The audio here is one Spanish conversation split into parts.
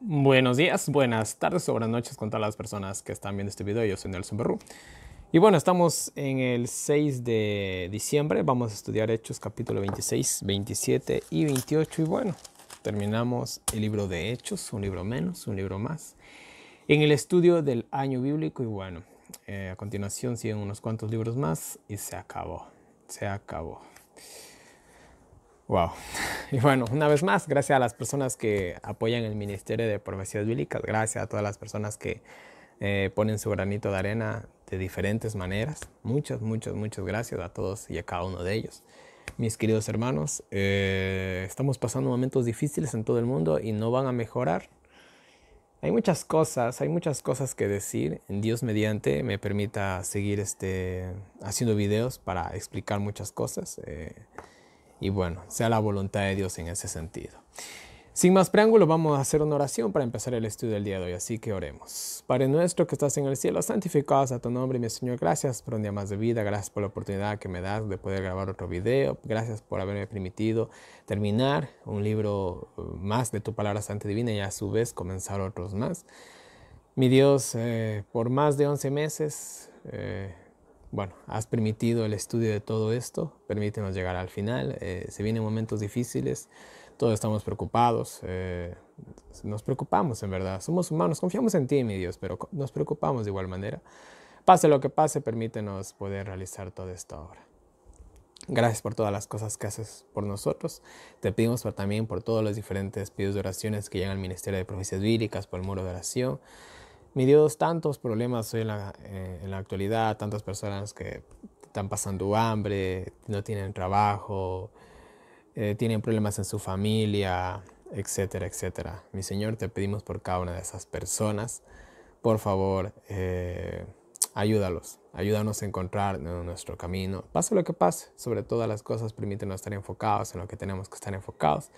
Buenos días, buenas tardes o buenas noches con todas las personas que están viendo este video. Yo soy Nelson Berru. Y bueno, estamos en el 6 de diciembre. Vamos a estudiar Hechos capítulo 26, 27 y 28. Y bueno, terminamos el libro de Hechos, un libro menos, un libro más. En el estudio del año bíblico y bueno, eh, a continuación siguen unos cuantos libros más y se acabó. Se acabó. Wow. Y bueno, una vez más, gracias a las personas que apoyan el Ministerio de Profecías Bíblicas, gracias a todas las personas que eh, ponen su granito de arena de diferentes maneras. Muchas, muchas, muchas gracias a todos y a cada uno de ellos. Mis queridos hermanos, eh, estamos pasando momentos difíciles en todo el mundo y no van a mejorar. Hay muchas cosas, hay muchas cosas que decir. Dios mediante me permita seguir este, haciendo videos para explicar muchas cosas. Eh, y bueno, sea la voluntad de Dios en ese sentido. Sin más preámbulo, vamos a hacer una oración para empezar el estudio del día de hoy, así que oremos. Padre nuestro que estás en el cielo, santificado a tu nombre, mi Señor, gracias por un día más de vida, gracias por la oportunidad que me das de poder grabar otro video, gracias por haberme permitido terminar un libro eh, más de tu palabra santa divina y a su vez comenzar otros más. Mi Dios, eh, por más de 11 meses... Eh, bueno, has permitido el estudio de todo esto, permítenos llegar al final. Eh, se vienen momentos difíciles, todos estamos preocupados, eh, nos preocupamos en verdad, somos humanos, confiamos en ti, mi Dios, pero nos preocupamos de igual manera. Pase lo que pase, permítenos poder realizar toda esta obra. Gracias por todas las cosas que haces por nosotros. Te pedimos también por todos los diferentes pedidos de oraciones que llegan al Ministerio de Profecías Bíblicas, por el muro de oración. Mi Dios, tantos problemas hoy eh, en la, actualidad, tantas personas que están pasando hambre, no tienen trabajo, eh, tienen problemas en su familia, etcétera, etcétera. Mi Señor, te pedimos por cada una de esas personas, por favor, eh, ayúdalos, ayúdanos a encontrar nuestro camino. Pase lo que pase, sobre todas las cosas, permítanos estar enfocados en lo que tenemos que estar enfocados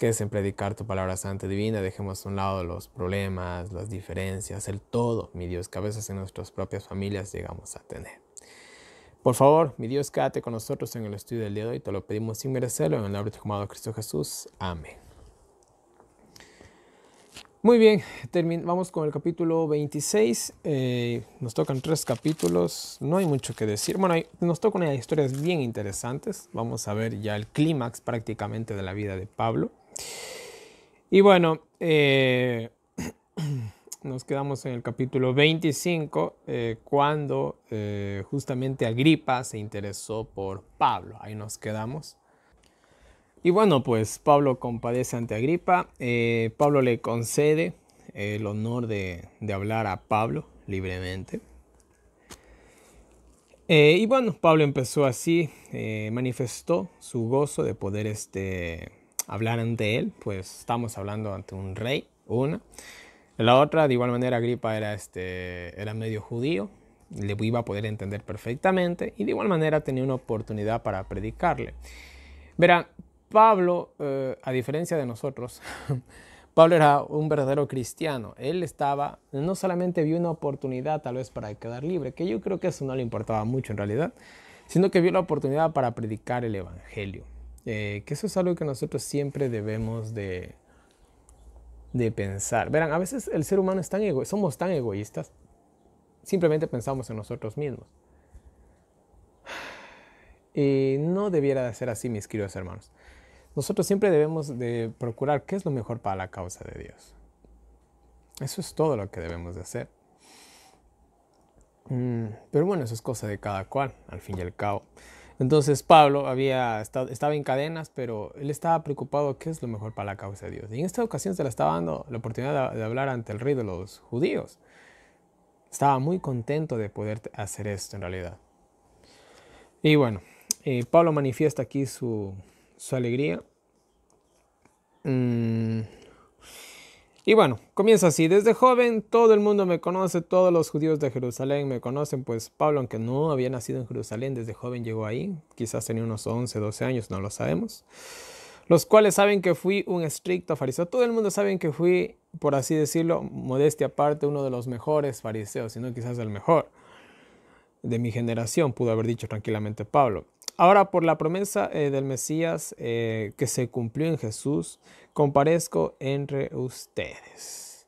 que en predicar tu palabra santa y divina. Dejemos a un lado los problemas, las diferencias, el todo, mi Dios, que a veces en nuestras propias familias llegamos a tener. Por favor, mi Dios, quédate con nosotros en el estudio del día de hoy. Te lo pedimos sin merecerlo en el nombre de tu amado Cristo Jesús. Amén. Muy bien, vamos con el capítulo 26. Eh, nos tocan tres capítulos. No hay mucho que decir. Bueno, nos tocan historias bien interesantes. Vamos a ver ya el clímax prácticamente de la vida de Pablo. Y bueno, eh, nos quedamos en el capítulo 25, eh, cuando eh, justamente Agripa se interesó por Pablo. Ahí nos quedamos. Y bueno, pues Pablo compadece ante Agripa. Pablo le concede el honor de, hablar a Pablo libremente. y bueno, Pablo empezó así, manifestó su gozo de poder este, hablar ante él, pues estamos hablando ante un rey, una. La otra, de igual manera, Agripa era, este, era medio judío, le iba a poder entender perfectamente y de igual manera tenía una oportunidad para predicarle. Verán, Pablo, eh, a diferencia de nosotros, Pablo era un verdadero cristiano. Él estaba, no solamente vio una oportunidad tal vez para quedar libre, que yo creo que eso no le importaba mucho en realidad, sino que vio la oportunidad para predicar el Evangelio. Eh, que eso es algo que nosotros siempre debemos de, de pensar. Verán, a veces el ser humano es tan ego somos tan egoístas, simplemente pensamos en nosotros mismos. Y no debiera de ser así, mis queridos hermanos. Nosotros siempre debemos de procurar qué es lo mejor para la causa de Dios. Eso es todo lo que debemos de hacer. Mm, pero bueno, eso es cosa de cada cual, al fin y al cabo. Entonces Pablo había estado, estaba en cadenas, pero él estaba preocupado qué es lo mejor para la causa de Dios. Y en esta ocasión se le estaba dando la oportunidad de, hablar ante el rey de los judíos. Estaba muy contento de poder hacer esto en realidad. Y bueno, eh, Pablo manifiesta aquí su, alegría. Mmm... Y bueno, comienza así. Desde joven todo el mundo me conoce, todos los judíos de Jerusalén me conocen, pues Pablo, aunque no había nacido en Jerusalén, desde joven llegó ahí, quizás tenía unos 11, 12 años, no lo sabemos, los cuales saben que fui un estricto fariseo. Todo el mundo saben que fui, por así decirlo, modestia aparte, uno de los mejores fariseos, sino quizás el mejor de mi generación, pudo haber dicho tranquilamente Pablo. Ahora, por la promesa eh, del Mesías eh, que se cumplió en Jesús, comparezco entre ustedes.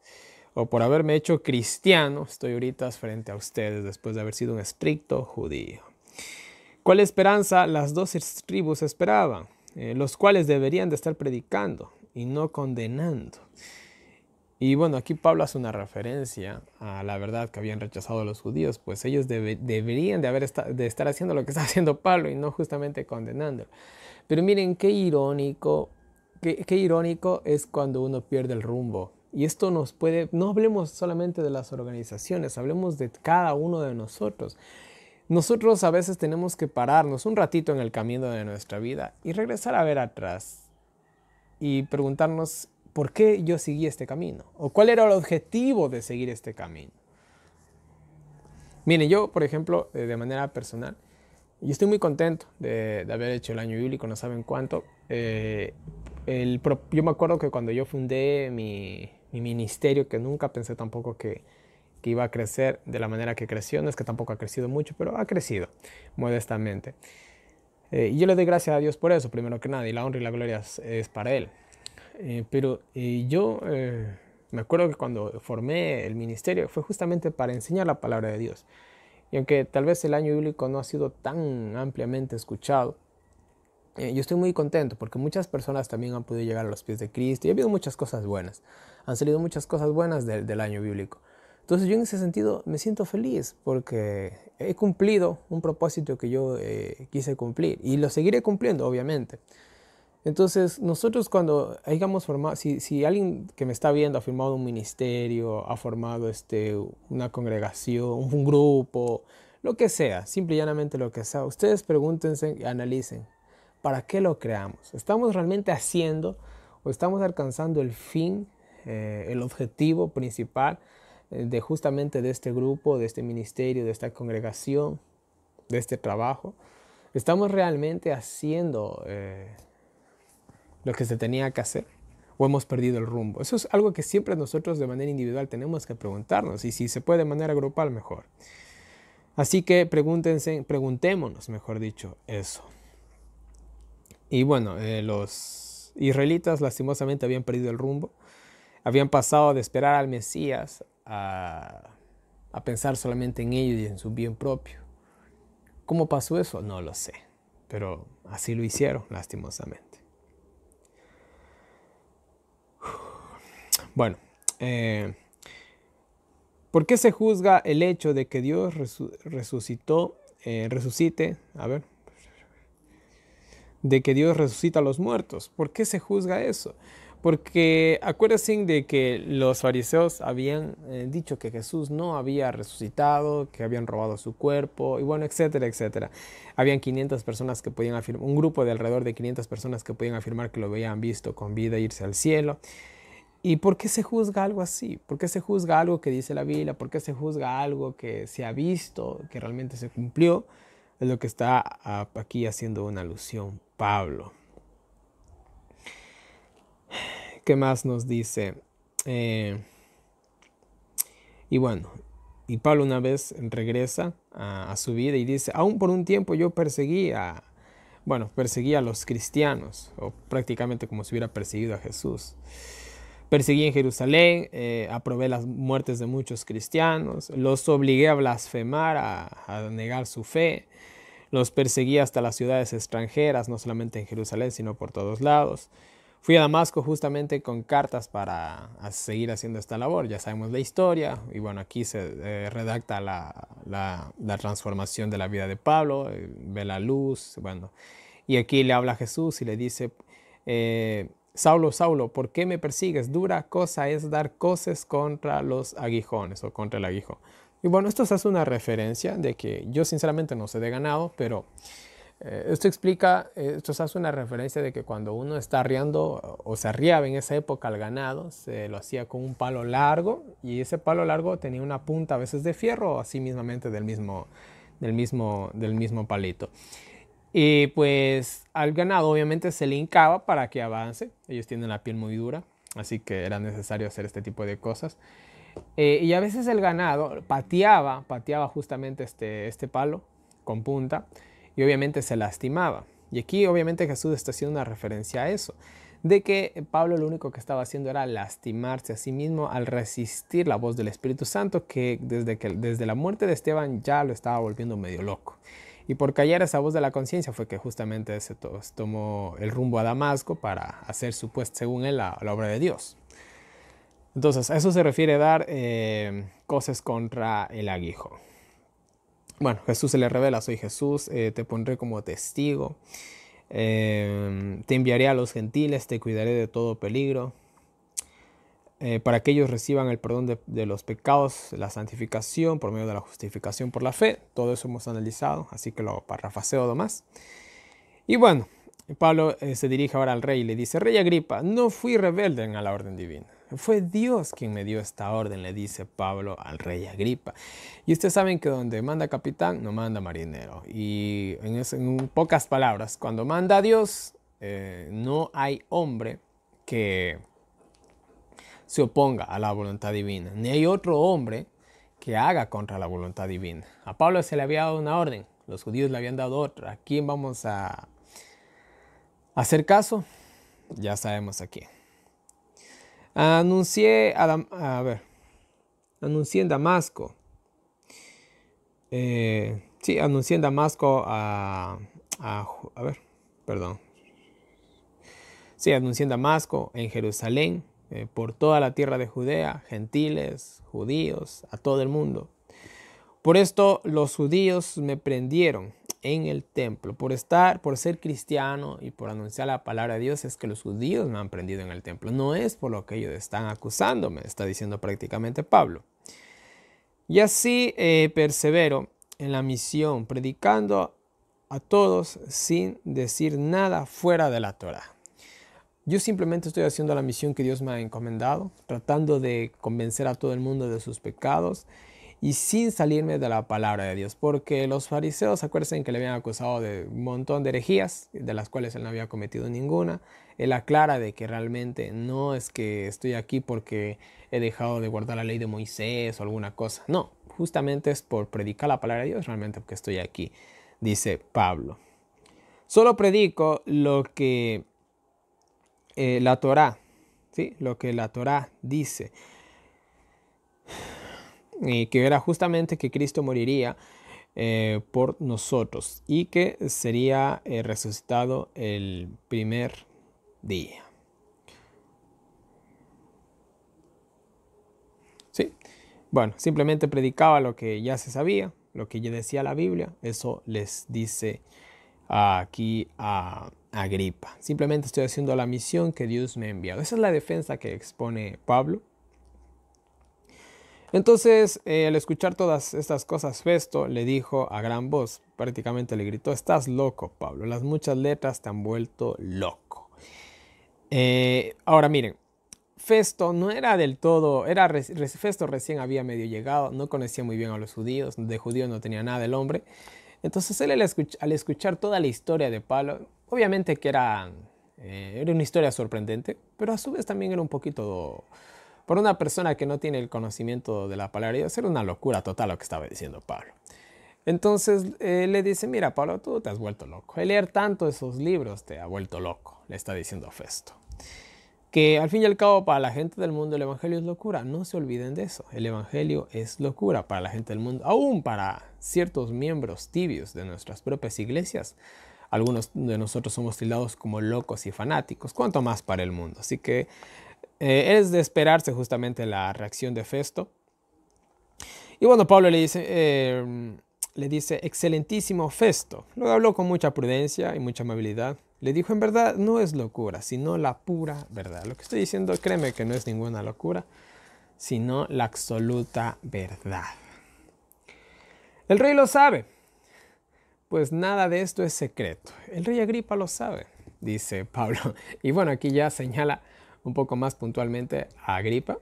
O por haberme hecho cristiano, estoy ahorita frente a ustedes después de haber sido un estricto judío. ¿Cuál esperanza las dos tribus esperaban? Eh, los cuales deberían de estar predicando y no condenando. Y bueno, aquí Pablo hace una referencia a la verdad que habían rechazado a los judíos, pues ellos deberían de, haber de estar haciendo lo que está haciendo Pablo y no justamente condenándolo. Pero miren qué irónico Qué, irónico es cuando uno pierde el rumbo. Y esto nos puede, no hablemos solamente de las organizaciones, hablemos de cada uno de nosotros. Nosotros a veces tenemos que pararnos un ratito en el camino de nuestra vida y regresar a ver atrás y preguntarnos por qué yo seguí este camino o cuál era el objetivo de seguir este camino. Miren, yo, por ejemplo, eh, de manera personal, yo estoy muy contento de, de haber hecho el año bíblico, no saben cuánto, eh, yo me acuerdo que cuando yo fundé mi, ministerio, que nunca pensé tampoco que, iba a crecer de la manera que creció. No es que tampoco ha crecido mucho, pero ha crecido modestamente. Eh, y yo le doy gracias a Dios por eso, primero que nada, y la honra y la gloria es, para Él. Eh, pero eh, yo me acuerdo que cuando formé el ministerio fue justamente para enseñar la palabra de Dios. Y aunque tal vez el año bíblico no ha sido tan ampliamente escuchado, eh, yo estoy muy contento porque muchas personas también han podido llegar a los pies de Cristo y ha habido muchas cosas buenas. Han salido muchas cosas buenas del del año bíblico. Entonces yo en ese sentido me siento feliz porque he cumplido un propósito que yo eh, quise cumplir y lo seguiré cumpliendo, obviamente. Entonces nosotros cuando hayamos formado, si, si alguien que me está viendo ha firmado un ministerio, ha formado este, una congregación, un grupo, lo que sea, simple y llanamente lo que sea, ustedes pregúntense y analicen ¿Para qué lo creamos? ¿Estamos realmente haciendo o estamos alcanzando el fin, eh, el objetivo principal eh, de justamente de este grupo, de este ministerio, de esta congregación, de este trabajo? ¿Estamos realmente haciendo eh, lo que se tenía que hacer? ¿O hemos perdido el rumbo? Eso es algo que siempre nosotros de manera individual tenemos que preguntarnos y si se puede de manera grupal, mejor. Así que pregúntense, preguntémonos, mejor dicho, eso. Y bueno, eh, los israelitas lastimosamente habían perdido el rumbo, habían pasado de esperar al Mesías a, a pensar solamente en ellos y en su bien propio. ¿Cómo pasó eso? No lo sé, pero así lo hicieron lastimosamente. Bueno, eh, ¿por qué se juzga el hecho de que Dios resucitó, eh, resucite, a ver, de que Dios resucita a los muertos. ¿Por qué se juzga eso? Porque acuérdense de que los fariseos habían eh, dicho que Jesús no había resucitado, que habían robado su cuerpo, y bueno, etcétera, etcétera. Habían 500 personas que podían afirmar, un grupo de alrededor de 500 personas que podían afirmar que lo habían visto con vida irse al cielo. ¿Y por qué se juzga algo así? ¿Por qué se juzga algo que dice la Biblia? ¿Por qué se juzga algo que se ha visto, que realmente se cumplió? Es lo que está aquí haciendo una alusión Pablo. ¿Qué más nos dice? Eh, y bueno, y Pablo una vez regresa a, su vida y dice, aún por un tiempo yo perseguí a, bueno, perseguí a los cristianos, o prácticamente como si hubiera perseguido a Jesús. Perseguí en Jerusalén, eh, aprobé las muertes de muchos cristianos, los obligué a blasfemar, a negar su fe, los perseguí hasta las ciudades extranjeras, no solamente en Jerusalén, sino por todos lados. Fui a Damasco justamente con cartas para seguir haciendo esta labor. Ya sabemos la historia y bueno, aquí se eh, redacta la, la, transformación de la vida de Pablo, eh, ve la luz, bueno. Y aquí le habla Jesús y le dice, eh, Saulo, Saulo, ¿por qué me persigues? Dura cosa es dar coces contra los aguijones o contra el aguijón. Y bueno, esto hace una referencia de que yo sinceramente no sé de ganado, pero eh, esto explica, eh, esto hace una referencia de que cuando uno está arriando o se arriaba en esa época al ganado, se lo hacía con un palo largo y ese palo largo tenía una punta a veces de fierro o así mismamente del mismo, del mismo, del mismo palito. Y pues al ganado obviamente se le hincaba para que avance, ellos tienen la piel muy dura, así que era necesario hacer este tipo de cosas. Eh, y a veces el ganado pateaba, pateaba justamente este, este, palo con punta y obviamente se lastimaba. Y aquí obviamente Jesús está haciendo una referencia a eso, de que Pablo lo único que estaba haciendo era lastimarse a sí mismo al resistir la voz del Espíritu Santo que desde, desde la muerte de Esteban ya lo estaba volviendo medio loco. Y por callar esa voz de la conciencia fue que justamente se tomó el rumbo a Damasco para hacer, supuesto, según él, la obra de Dios. Entonces, a eso se refiere dar em, cosas contra el aguijo. Bueno, Jesús se le revela, soy Jesús, eh, te pondré como testigo, em, te enviaré a los gentiles, te cuidaré de todo peligro, eh, para que ellos reciban el perdón de, los pecados, la santificación por medio de la justificación por la fe. Todo eso hemos analizado, así que lo parrafaseo más. Y bueno, Pablo eh, se dirige ahora al rey y le dice, Rey Agripa, no fui rebelde a la orden divina fue Dios quien me dio esta orden, le dice Pablo al rey Agripa. Y ustedes saben que donde manda capitán, no manda marinero. Y en, pocas palabras, cuando manda Dios, eh, no hay hombre que se oponga a la voluntad divina. Ni hay otro hombre que haga contra la voluntad divina. A Pablo se le había dado una orden, los judíos le habían dado otra. ¿A quién vamos a hacer caso? Ya sabemos aquí. Anuncié a, a ver, anuncié en Damasco. Eh, sí, anuncié en Damasco a, a, ver, perdón. Sí, anuncié en Damasco, en Jerusalén, eh, por toda la tierra de Judea, gentiles, judíos, a todo el mundo. Por esto los judíos me prendieron en el templo. Por estar, por ser cristiano y por anunciar la palabra de Dios es que los judíos me han prendido en el templo. No es por lo que ellos están acusándome, está diciendo prácticamente Pablo. Y así eh, persevero en la misión, predicando a todos sin decir nada fuera de la Torah. Yo simplemente estoy haciendo la misión que Dios me ha encomendado, tratando de convencer a todo el mundo de sus pecados y sin salirme de la palabra de Dios, porque los fariseos, acuérdense que le habían acusado de un montón de herejías, de las cuales él no había cometido ninguna. Él aclara de que realmente no es que estoy aquí porque he dejado de guardar la ley de Moisés o alguna cosa. No, justamente es por predicar la palabra de Dios realmente porque estoy aquí, dice Pablo. Solo predico lo que eh, la Torah, ¿sí? lo que la Torah dice que era justamente que Cristo moriría eh, por nosotros y que sería eh, resucitado el primer día. Sí, bueno, simplemente predicaba lo que ya se sabía, lo que ya decía la Biblia, eso les dice aquí a Agripa. Simplemente estoy haciendo la misión que Dios me ha enviado. Esa es la defensa que expone Pablo entonces, eh, al escuchar todas estas cosas, Festo le dijo a gran voz, prácticamente le gritó, estás loco, Pablo, las muchas letras te han vuelto loco. Eh, ahora miren, Festo no era del todo, era Festo recién había medio llegado, no conocía muy bien a los judíos, de judío no tenía nada el hombre. Entonces él al, escuchar toda la historia de Pablo, obviamente que era, eh, era una historia sorprendente, pero a su vez también era un poquito por una persona que no tiene el conocimiento de la palabra de Dios, era una locura total lo que estaba diciendo Pablo. Entonces eh, le dice, mira Pablo, tú te has vuelto loco. El leer tanto esos libros te ha vuelto loco, le está diciendo Festo. Que al fin y al cabo para la gente del mundo el Evangelio es locura. No se olviden de eso. El Evangelio es locura para la gente del mundo, aún para ciertos miembros tibios de nuestras propias iglesias. Algunos de nosotros somos tildados como locos y fanáticos, cuanto más para el mundo. Así que eh, es de esperarse justamente la reacción de Festo. Y bueno, Pablo le dice, eh, le dice, excelentísimo Festo. Luego habló con mucha prudencia y mucha amabilidad. Le dijo, en verdad no es locura, sino la pura verdad. Lo que estoy diciendo, créeme que no es ninguna locura, sino la absoluta verdad. El rey lo sabe, pues nada de esto es secreto. El rey Agripa lo sabe, dice Pablo. Y bueno, aquí ya señala un poco más puntualmente a Agripa.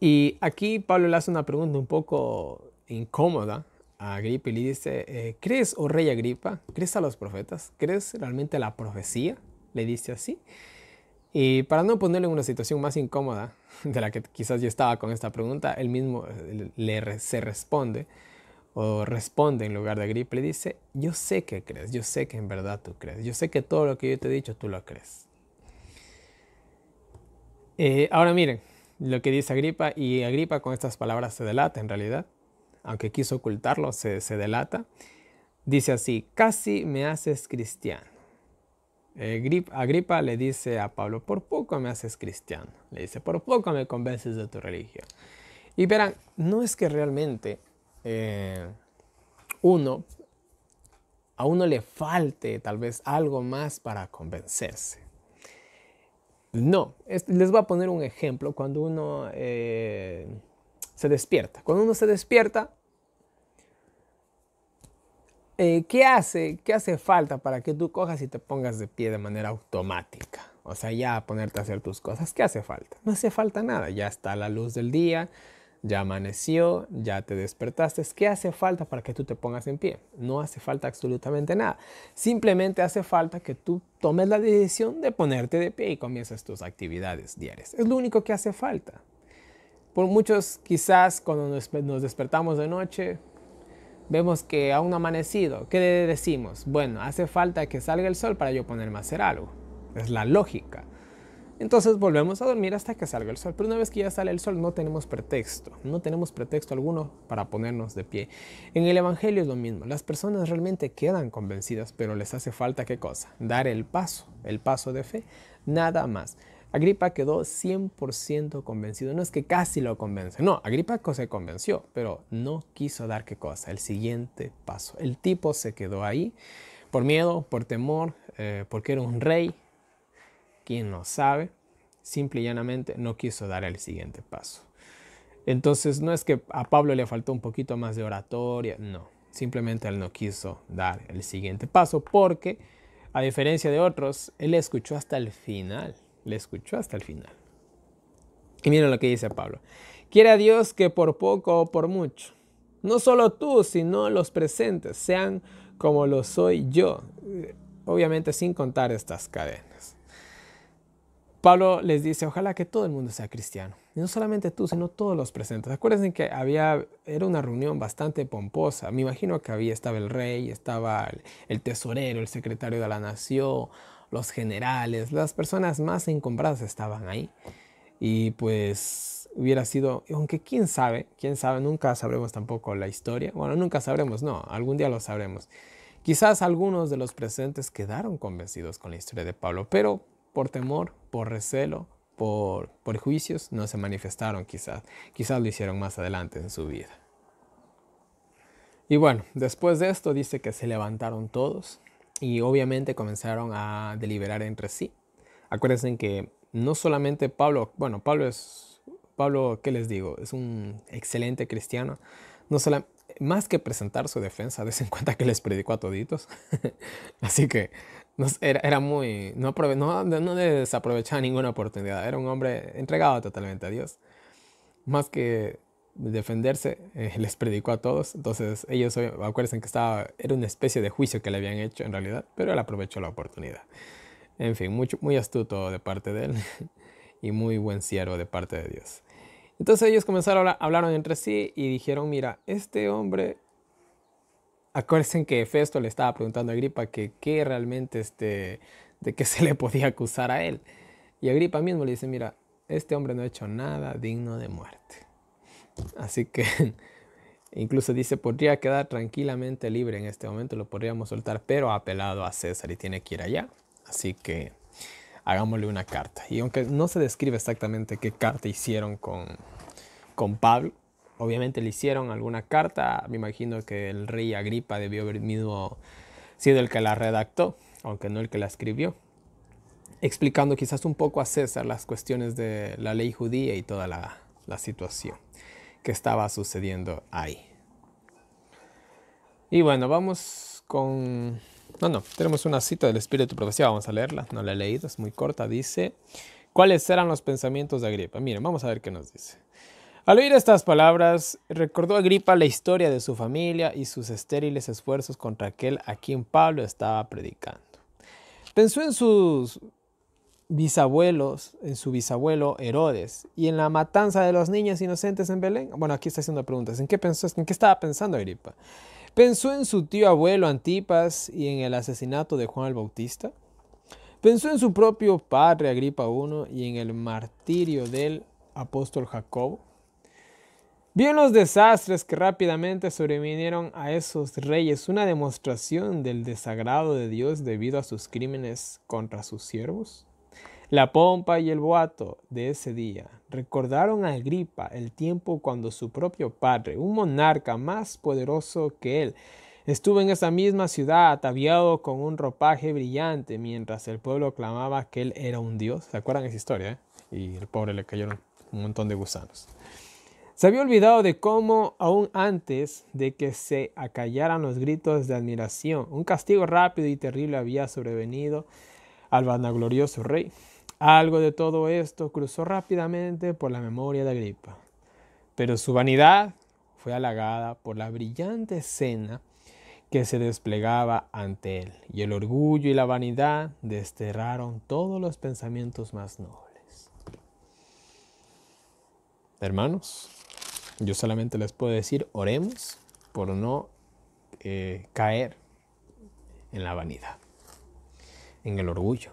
Y aquí Pablo le hace una pregunta un poco incómoda a Agripa y le dice, eh, ¿crees, oh rey Agripa, crees a los profetas? ¿Crees realmente a la profecía? Le dice así. Y para no ponerle en una situación más incómoda de la que quizás yo estaba con esta pregunta, él mismo eh, le, se responde responde en lugar de Agripa, le dice, yo sé que crees, yo sé que en verdad tú crees, yo sé que todo lo que yo te he dicho tú lo crees. Eh, ahora miren lo que dice Agripa, y Agripa con estas palabras se delata en realidad, aunque quiso ocultarlo, se, delata. Dice así, casi me haces cristiano. Eh, Agripa le dice a Pablo, por poco me haces cristiano. Le dice, por poco me convences de tu religión. Y verán, no es que realmente eh, uno, a uno le falte tal vez algo más para convencerse. No, les voy a poner un ejemplo cuando uno eh, se despierta. Cuando uno se despierta, eh, ¿qué, hace, ¿qué hace falta para que tú cojas y te pongas de pie de manera automática? O sea, ya ponerte a hacer tus cosas. ¿Qué hace falta? No hace falta nada. Ya está la luz del día, ya amaneció, ya te despertaste. ¿Qué hace falta para que tú te pongas en pie? No hace falta absolutamente nada. Simplemente hace falta que tú tomes la decisión de ponerte de pie y comiences tus actividades diarias. Es lo único que hace falta. Por muchos quizás cuando nos, despertamos de noche, vemos que aún ha amanecido. ¿Qué decimos? Bueno, hace falta que salga el sol para yo ponerme a hacer algo. Es la lógica. Entonces volvemos a dormir hasta que salga el sol. Pero una vez que ya sale el sol no tenemos pretexto, no tenemos pretexto alguno para ponernos de pie. En el Evangelio es lo mismo, las personas realmente quedan convencidas, pero les hace falta qué cosa? Dar el paso, el paso de fe, nada más. Agripa quedó 100% convencido. No es que casi lo convence. No, Agripa se convenció, pero no quiso dar qué cosa. El siguiente paso. El tipo se quedó ahí por miedo, por temor, eh, porque era un rey, quien lo sabe, simple y llanamente no quiso dar el siguiente paso. Entonces no es que a Pablo le faltó un poquito más de oratoria, no, simplemente él no quiso dar el siguiente paso porque, a diferencia de otros, él escuchó hasta el final, le escuchó hasta el final. Y miren lo que dice Pablo. Quiera Dios que por poco o por mucho, no solo tú, sino los presentes, sean como lo soy yo, obviamente sin contar estas cadenas. Pablo les dice, ojalá que todo el mundo sea cristiano. Y no solamente tú, sino todos los presentes. Acuérdense que había, era una reunión bastante pomposa. Me imagino que había, estaba el rey, estaba el tesorero, el secretario de la nación, los generales, las personas más encombradas estaban ahí. Y pues hubiera sido, aunque quién sabe, quién sabe, nunca sabremos tampoco la historia. Bueno, nunca sabremos, no, algún día lo sabremos. Quizás algunos de los presentes quedaron convencidos con la historia de Pablo, pero por temor, por recelo, por, por juicios, no se manifestaron quizás. Quizás lo hicieron más adelante en su vida. Y bueno, después de esto dice que se levantaron todos y obviamente comenzaron a deliberar entre sí. Acuérdense que no solamente Pablo, bueno, Pablo es, Pablo, ¿qué les digo? Es un excelente cristiano. No solo, más que presentar su defensa, des en cuenta que les predicó a toditos. Así que no, era, era, muy, no, desaprovechaba ninguna oportunidad, era un hombre entregado totalmente a Dios. Más que defenderse, eh, les predicó a todos. Entonces ellos, acuérdense que estaba, era una especie de juicio que le habían hecho en realidad, pero él aprovechó la oportunidad. En fin, mucho, muy astuto de parte de él y muy buen siervo de parte de Dios. Entonces ellos comenzaron a hablar, hablaron entre sí y dijeron, mira, este hombre acuérdense que Festo le estaba preguntando a Agripa que qué realmente este, de qué se le podía acusar a él. Y Agripa mismo le dice, mira, este hombre no ha hecho nada digno de muerte. Así que incluso dice, podría quedar tranquilamente libre en este momento, lo podríamos soltar, pero ha apelado a César y tiene que ir allá. Así que hagámosle una carta. Y aunque no se describe exactamente qué carta hicieron con, con Pablo, obviamente le hicieron alguna carta, me imagino que el rey Agripa debió haber sido el que la redactó, aunque no el que la escribió, explicando quizás un poco a César las cuestiones de la ley judía y toda la, situación que estaba sucediendo ahí. Y bueno, vamos con... No, no, tenemos una cita del Espíritu Profecía, vamos a leerla, no la he leído, es muy corta, dice, ¿cuáles eran los pensamientos de Agripa? Miren, vamos a ver qué nos dice. Al oír estas palabras, recordó Agripa la historia de su familia y sus estériles esfuerzos contra aquel a quien Pablo estaba predicando. Pensó en sus bisabuelos, en su bisabuelo Herodes y en la matanza de los niños inocentes en Belén. Bueno, aquí está haciendo preguntas. ¿En qué pensó? ¿En qué estaba pensando Agripa? ¿Pensó en su tío abuelo Antipas y en el asesinato de Juan el Bautista? Pensó en su propio padre Agripa I y en el martirio del apóstol Jacobo. ¿Vieron los desastres que rápidamente sobrevinieron a esos reyes, una demostración del desagrado de Dios debido a sus crímenes contra sus siervos. La pompa y el boato de ese día recordaron a Agripa el tiempo cuando su propio padre, un monarca más poderoso que él, estuvo en esa misma ciudad ataviado con un ropaje brillante mientras el pueblo clamaba que él era un dios. ¿Se acuerdan esa historia? Eh? Y el pobre le cayeron un montón de gusanos. Se había olvidado de cómo, aún antes de que se acallaran los gritos de admiración, un castigo rápido y terrible había sobrevenido al vanaglorioso rey. Algo de todo esto cruzó rápidamente por la memoria de Agripa, pero su vanidad fue halagada por la brillante escena que se desplegaba ante él, y el orgullo y la vanidad desterraron todos los pensamientos más nobles. Hermanos, yo solamente les puedo decir, oremos por no eh, caer en la vanidad, en el orgullo,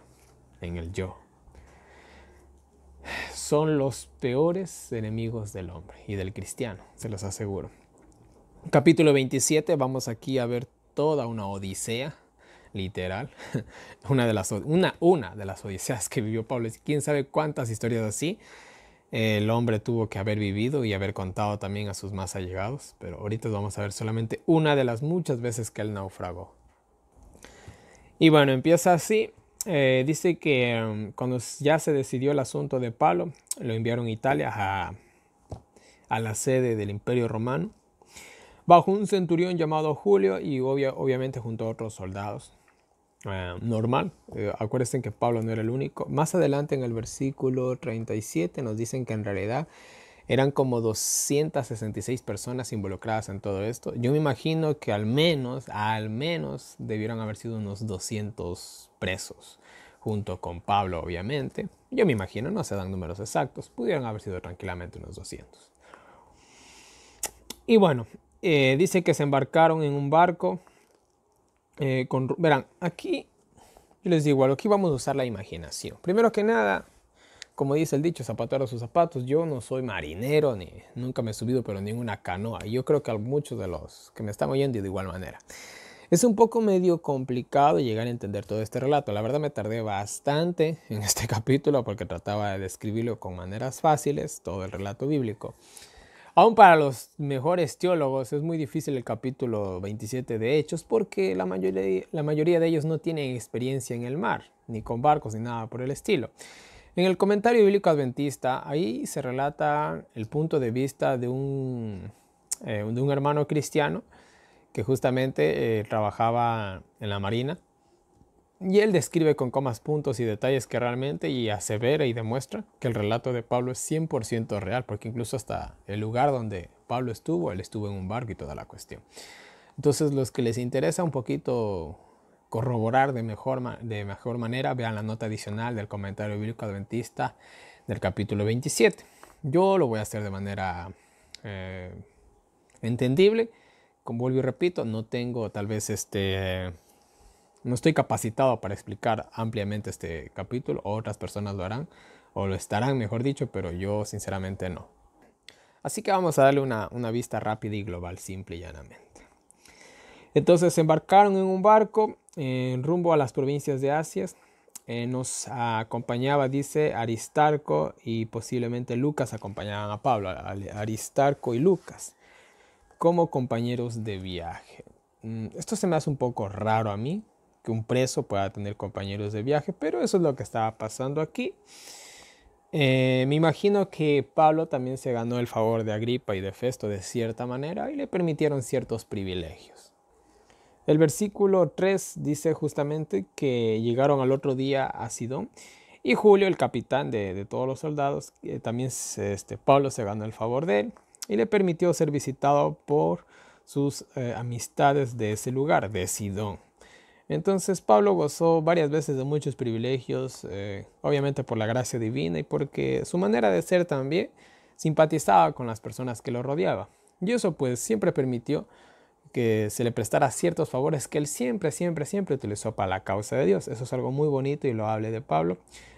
en el yo. Son los peores enemigos del hombre y del cristiano, se los aseguro. Capítulo 27, vamos aquí a ver toda una odisea literal. Una de las, una, una de las odiseas que vivió Pablo. Quién sabe cuántas historias así el hombre tuvo que haber vivido y haber contado también a sus más allegados, pero ahorita vamos a ver solamente una de las muchas veces que él naufragó. Y bueno, empieza así. Eh, dice que em, cuando ya se decidió el asunto de Palo, lo enviaron a Italia a, a la sede del Imperio Romano, bajo un centurión llamado Julio y obviamente junto a otros soldados. Ah. normal. Eh, acuérdense que Pablo no era el único. Más adelante en el versículo 37 nos dicen que en realidad eran como 266 personas involucradas en todo esto. Yo me imagino que al menos, al menos debieron haber sido unos 200 presos, junto con Pablo obviamente. Yo me imagino, no se dan números exactos, pudieron haber sido tranquilamente unos 200. Y bueno, eh, dice que se embarcaron en un barco eh, verán, aquí yo les digo, aquí vamos a usar la imaginación. Primero que nada, como dice el dicho, zapatero a sus zapatos, yo no soy marinero, ni nunca me he subido, pero ninguna canoa. Yo creo que a muchos de los que me están oyendo de igual manera. Es un poco medio complicado llegar a entender todo este relato. La verdad me tardé bastante en este capítulo porque trataba de describirlo con maneras fáciles, todo el relato bíblico. Aún para los mejores teólogos es muy difícil el capítulo 27 de Hechos porque la mayoría, de ellos no tienen experiencia en el mar, ni con barcos, ni nada por el estilo. En el comentario bíblico adventista, ahí se relata el punto de vista de un, eh, hermano cristiano que justamente eh, trabajaba en la marina y él describe con comas, puntos y detalles que realmente y asevera y demuestra que el relato de Pablo es 100% real, porque incluso hasta el lugar donde Pablo estuvo, él estuvo en un barco y toda la cuestión. Entonces, los que les interesa un poquito corroborar de mejor, de mejor manera, vean la nota adicional del comentario bíblico adventista del capítulo 27. Yo lo voy a hacer de manera eh, entendible. Como vuelvo y repito, no tengo tal vez este... No estoy capacitado para explicar ampliamente este capítulo, otras personas lo harán, o lo estarán, mejor dicho, pero yo sinceramente no. Así que vamos a darle una, una vista rápida y global, simple y llanamente. Entonces se embarcaron en un barco en rumbo a las provincias de Asia. Eh, nos acompañaba, dice Aristarco y posiblemente Lucas acompañaban a Pablo, Aristarco y Lucas, como compañeros de viaje. Mm, esto se me hace un poco raro a mí, que un preso pueda tener compañeros de viaje, pero eso es lo que estaba pasando aquí. Eh, me imagino que Pablo también se ganó el favor de Agripa y de Festo de cierta manera y le permitieron ciertos privilegios. El versículo 3 dice justamente que llegaron al otro día a Sidón y Julio, el capitán de, todos los soldados, eh, también este, Pablo se ganó el favor de él y le permitió ser visitado por sus eh, amistades de ese lugar, de Sidón. Entonces Pablo gozó varias veces de muchos privilegios, eh, obviamente por la gracia divina y porque su manera de ser también simpatizaba con las personas que lo rodeaban. Y eso pues siempre permitió que se le prestara ciertos favores que él siempre, siempre, siempre utilizó para la causa de Dios. Eso es algo muy bonito y lo hable de Pablo.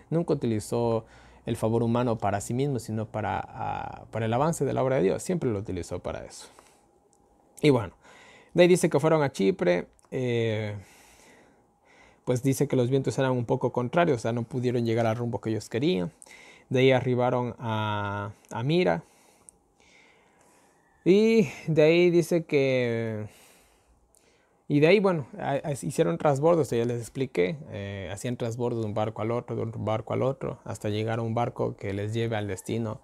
Nunca utilizó el favor humano para sí mismo, sino para, ah, para el avance de la obra de Dios. Siempre lo utilizó para eso. Y bueno, de ahí dice que fueron a Chipre. Eh, pues dice que los vientos eran un poco contrarios, o sea, no pudieron llegar al rumbo que ellos querían. De ahí arribaron a, Mira. Y de ahí dice que... Y de ahí, bueno, hicieron transbordos, ya les expliqué. Eh, hacían transbordos de un barco al otro, de un barco al otro, hasta llegar a un barco que les lleve al destino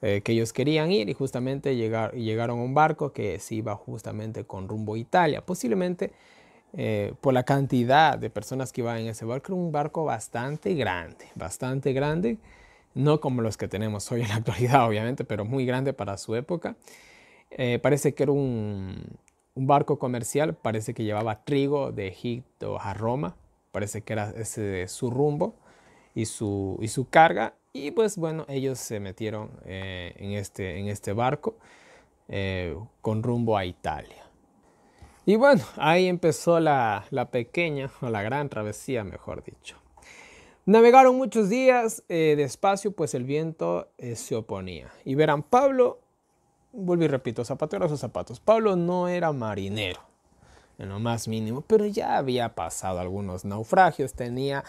eh, que ellos querían ir. Y justamente llegaron a un barco que se iba justamente con rumbo a Italia. Posiblemente eh, por la cantidad de personas que iban en ese barco, un barco bastante grande, bastante grande, no como los que tenemos hoy en la actualidad, obviamente, pero muy grande para su época. Eh, parece que era un, barco comercial, parece que llevaba trigo de Egipto a Roma, parece que era ese su rumbo y su, carga. Y pues bueno, ellos se metieron eh, este, en, este, barco con rumbo a Italia. Y bueno, ahí empezó la, pequeña, o la gran travesía, mejor dicho. Navegaron muchos días eh, despacio, pues el viento eh, se oponía. Y verán, Pablo, vuelvo y repito, zapatero a sus zapatos. Pablo no era marinero, en lo más mínimo, pero ya había pasado algunos naufragios, tenía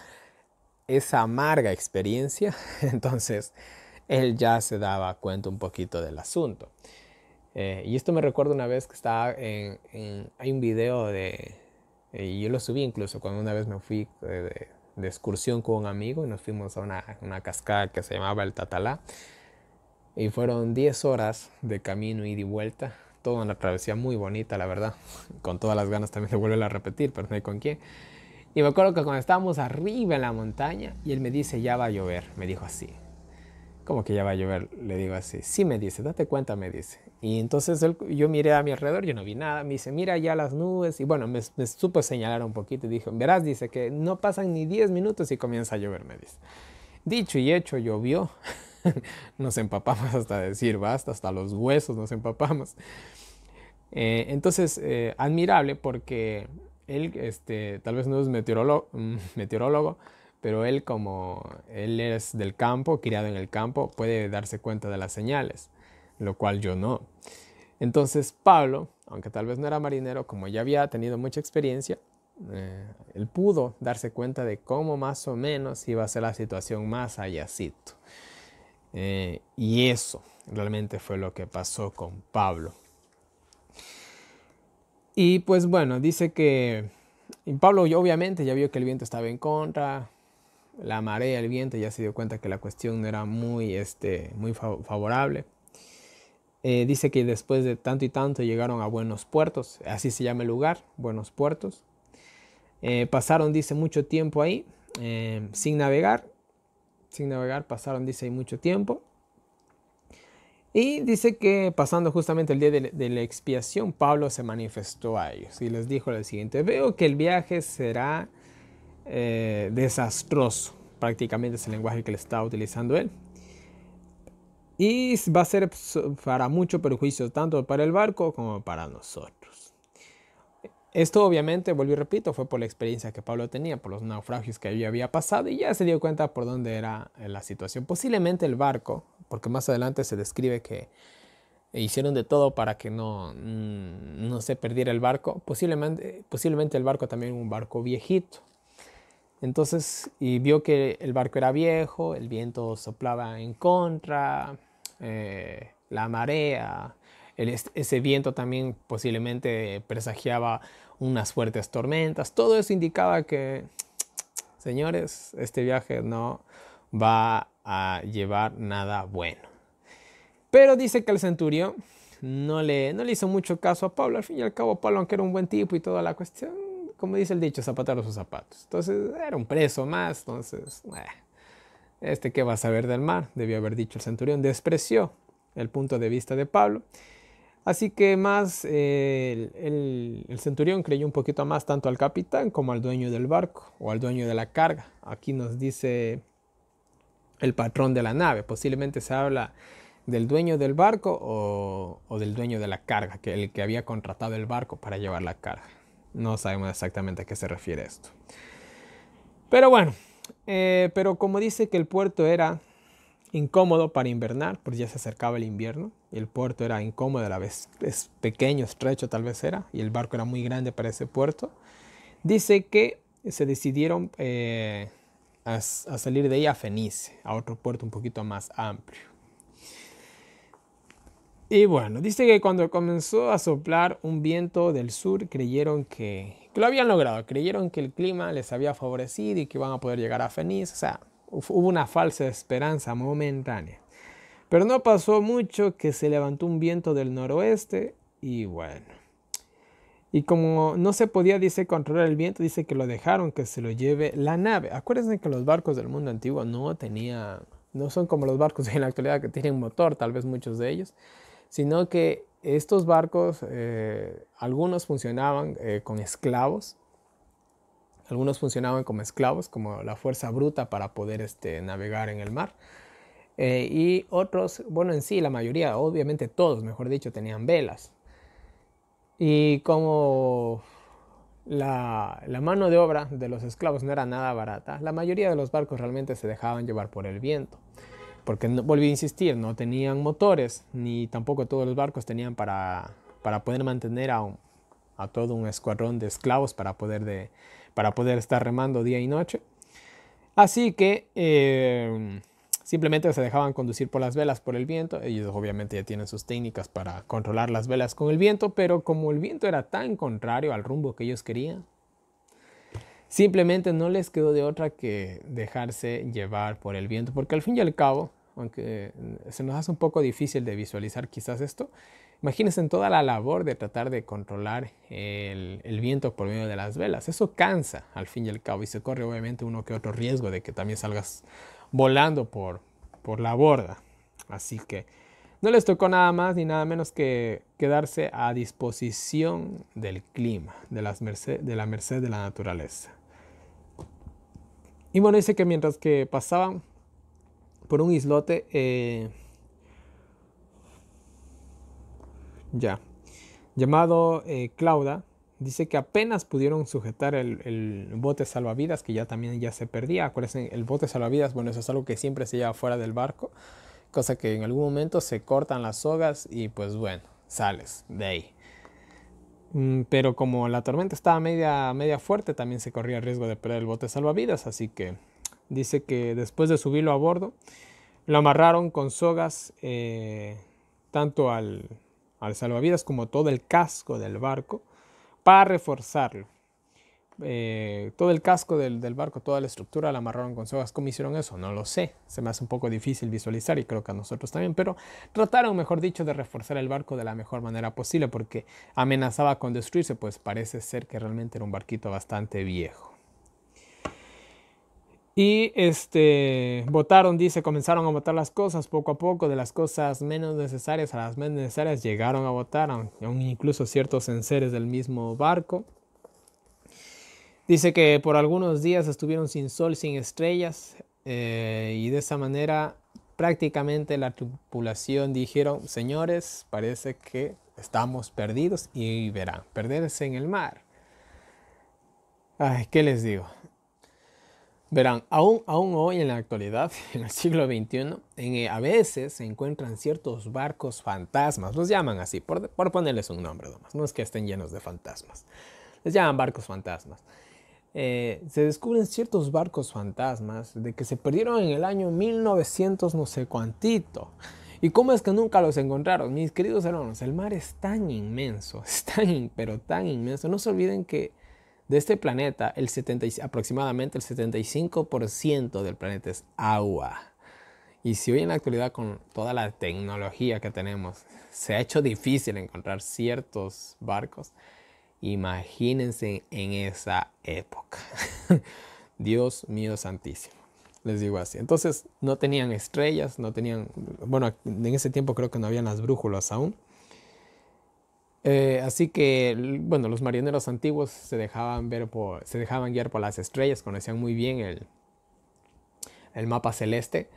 esa amarga experiencia, entonces él ya se daba cuenta un poquito del asunto. Eh, y esto me recuerda una vez que estaba en, hay un video de, y eh, yo lo subí incluso cuando una vez me fui eh, de, excursión con un amigo y nos fuimos a una, una cascada que se llamaba el Tatalá. Y fueron 10 horas de camino ida y vuelta. Toda una travesía muy bonita, la verdad. Con todas las ganas también de volverla a repetir, pero no hay con quién. Y me acuerdo que cuando estábamos arriba en la montaña y él me dice, ya va a llover, me dijo así como que ya va a llover, le digo así, sí me dice, date cuenta, me dice. Y entonces yo miré a mi alrededor, yo no vi nada, me dice, mira ya las nubes, y bueno, me, supo señalar un poquito y dijo, verás, dice que no pasan ni 10 minutos y comienza a llover, me dice. Dicho y hecho, llovió, nos empapamos hasta decir basta, hasta los huesos nos empapamos. Eh, entonces, eh, admirable porque él, este, tal vez no es mm, meteorólogo, meteorólogo pero él como él es del campo, criado en el campo, puede darse cuenta de las señales, lo cual yo no. Entonces Pablo, aunque tal vez no era marinero, como ya había tenido mucha experiencia, eh, él pudo darse cuenta de cómo más o menos iba a ser la situación más allácito. Eh, y eso realmente fue lo que pasó con Pablo. Y pues bueno, dice que y Pablo obviamente ya vio que el viento estaba en contra, la marea, el viento, ya se dio cuenta que la cuestión era muy, este, muy favorable. Eh, dice que después de tanto y tanto llegaron a buenos puertos, así se llama el lugar, buenos puertos. Eh, pasaron, dice, mucho tiempo ahí, eh, sin navegar, sin navegar pasaron, dice, mucho tiempo. Y dice que pasando justamente el día de, la expiación, Pablo se manifestó a ellos y les dijo lo siguiente, veo que el viaje será eh, desastroso, prácticamente es el lenguaje que le está utilizando él. Y va a ser pues, para mucho perjuicio, tanto para el barco como para nosotros. Esto obviamente, vuelvo y repito, fue por la experiencia que Pablo tenía, por los naufragios que había, pasado y ya se dio cuenta por dónde era eh, la situación. Posiblemente el barco, porque más adelante se describe que hicieron de todo para que no, mm, no se perdiera el barco. Posiblemente, posiblemente el barco también un barco viejito, entonces, y vio que el barco era viejo, el viento soplaba en contra, eh, la marea, ese viento también posiblemente presagiaba unas fuertes tormentas. Todo eso indicaba que, señores, este viaje no va a llevar nada bueno. Pero dice que el centurión no no le hizo mucho caso a Pablo. Al fin y al cabo, Pablo, aunque era un buen tipo y toda la cuestión, como dice el dicho, zapatero sus zapatos. Entonces era un preso más, entonces, eh, este qué va a saber del mar, debió haber dicho el centurión, despreció el punto de vista de Pablo. Así que más eh, el, centurión creyó un poquito más tanto al capitán como al dueño del barco o al dueño de la carga. Aquí nos dice el patrón de la nave. Posiblemente se habla del dueño del barco o del dueño de la carga, que el que había contratado el barco para llevar la carga. No sabemos exactamente a qué se refiere esto. Pero bueno, eh, pero como dice que el puerto era incómodo para invernar, pues ya se acercaba el invierno, y el puerto era incómodo a la vez, es pequeño, estrecho tal vez era, y el barco era muy grande para ese puerto, dice que se decidieron eh, a, a, salir de ahí a Fenice, a otro puerto un poquito más amplio. Y bueno, dice que cuando comenzó a soplar un viento del sur, creyeron que, lo habían logrado, creyeron que el clima les había favorecido y que iban a poder llegar a Fenice. O sea, hubo una falsa esperanza momentánea. Pero no pasó mucho que se levantó un viento del noroeste y bueno. Y como no se podía, dice, controlar el viento, dice que lo dejaron que se lo lleve la nave. Acuérdense que los barcos del mundo antiguo no tenían, no son como los barcos en la actualidad que tienen motor, tal vez muchos de ellos sino que estos barcos, eh, algunos funcionaban eh, con esclavos, algunos funcionaban como esclavos, como la fuerza bruta para poder este, navegar en el mar. Eh, y otros, bueno, en sí, la mayoría, obviamente todos, mejor dicho, tenían velas. Y como la, mano de obra de los esclavos no era nada barata, la mayoría de los barcos realmente se dejaban llevar por el viento porque no, volví a insistir, no tenían motores, ni tampoco todos los barcos tenían para, para poder mantener a, todo un escuadrón de esclavos para poder, para poder estar remando día y noche. Así que eh, simplemente se dejaban conducir por las velas, por el viento. Ellos obviamente ya tienen sus técnicas para controlar las velas con el viento, pero como el viento era tan contrario al rumbo que ellos querían, Simplemente no les quedó de otra que dejarse llevar por el viento, porque al fin y al cabo, aunque eh, se nos hace un poco difícil de visualizar quizás esto, imagínense en toda la labor de tratar de controlar el, viento por medio de las velas. Eso cansa al fin y al cabo y se corre obviamente uno que otro riesgo de que también salgas volando por, la borda. Así que no les tocó nada más ni nada menos que quedarse a disposición del clima, de, de la merced de la naturaleza. Y bueno, dice que mientras que pasaban por un islote, eh, ya, llamado eh, Clauda, dice que apenas pudieron sujetar el, el, bote salvavidas, que ya también ya se perdía. Acuérdense, el bote salvavidas, bueno, eso es algo que siempre se lleva fuera del barco, cosa que en algún momento se cortan las sogas y pues bueno, sales de ahí. Mm, pero como la tormenta estaba media, media fuerte, también se corría el riesgo de perder el bote salvavidas, así que dice que después de subirlo a bordo, lo amarraron con sogas eh, tanto al salvavidas como todo el casco del barco para reforzarlo. Eh, todo el casco del, barco, toda la estructura la amarraron con sogas. ¿Cómo hicieron eso? No lo sé. Se me hace un poco difícil visualizar y creo que a nosotros también, pero trataron, mejor dicho, de reforzar el barco de la mejor manera posible porque amenazaba con destruirse, pues parece ser que realmente era un barquito bastante viejo. Y este, votaron, dice, comenzaron a votar las cosas poco a poco, de las cosas menos necesarias a las menos necesarias, llegaron a votar, aún incluso ciertos enseres del mismo barco. Dice que por algunos días estuvieron sin sol, sin estrellas, eh, y de esa manera prácticamente la tripulación dijeron, señores, parece que estamos perdidos y verán, perderse en el mar. Ay, ¿qué les digo? Verán, aún, aún hoy en la actualidad, en el siglo XXI, en, eh, a veces se encuentran ciertos barcos fantasmas, los llaman así, por, por ponerles un nombre nomás, no es que estén llenos de fantasmas, les llaman barcos fantasmas eh, se descubren ciertos barcos fantasmas de que se perdieron en el año 1900 no sé cuantito. ¿Y cómo es que nunca los encontraron? Mis queridos hermanos, el mar es tan inmenso, tan, pero tan inmenso. No se olviden que de este planeta, el aproximadamente el 75% del planeta es agua. Y si hoy en la actualidad con toda la tecnología que tenemos se ha hecho difícil encontrar ciertos barcos, Imagínense en esa época. Dios mío santísimo. Les digo así. Entonces no tenían estrellas, no tenían, bueno, en ese tiempo creo que no habían las brújulas aún. Eh, así que, bueno, los marineros antiguos se dejaban ver por, se dejaban guiar por las estrellas, conocían muy bien el, el mapa celeste.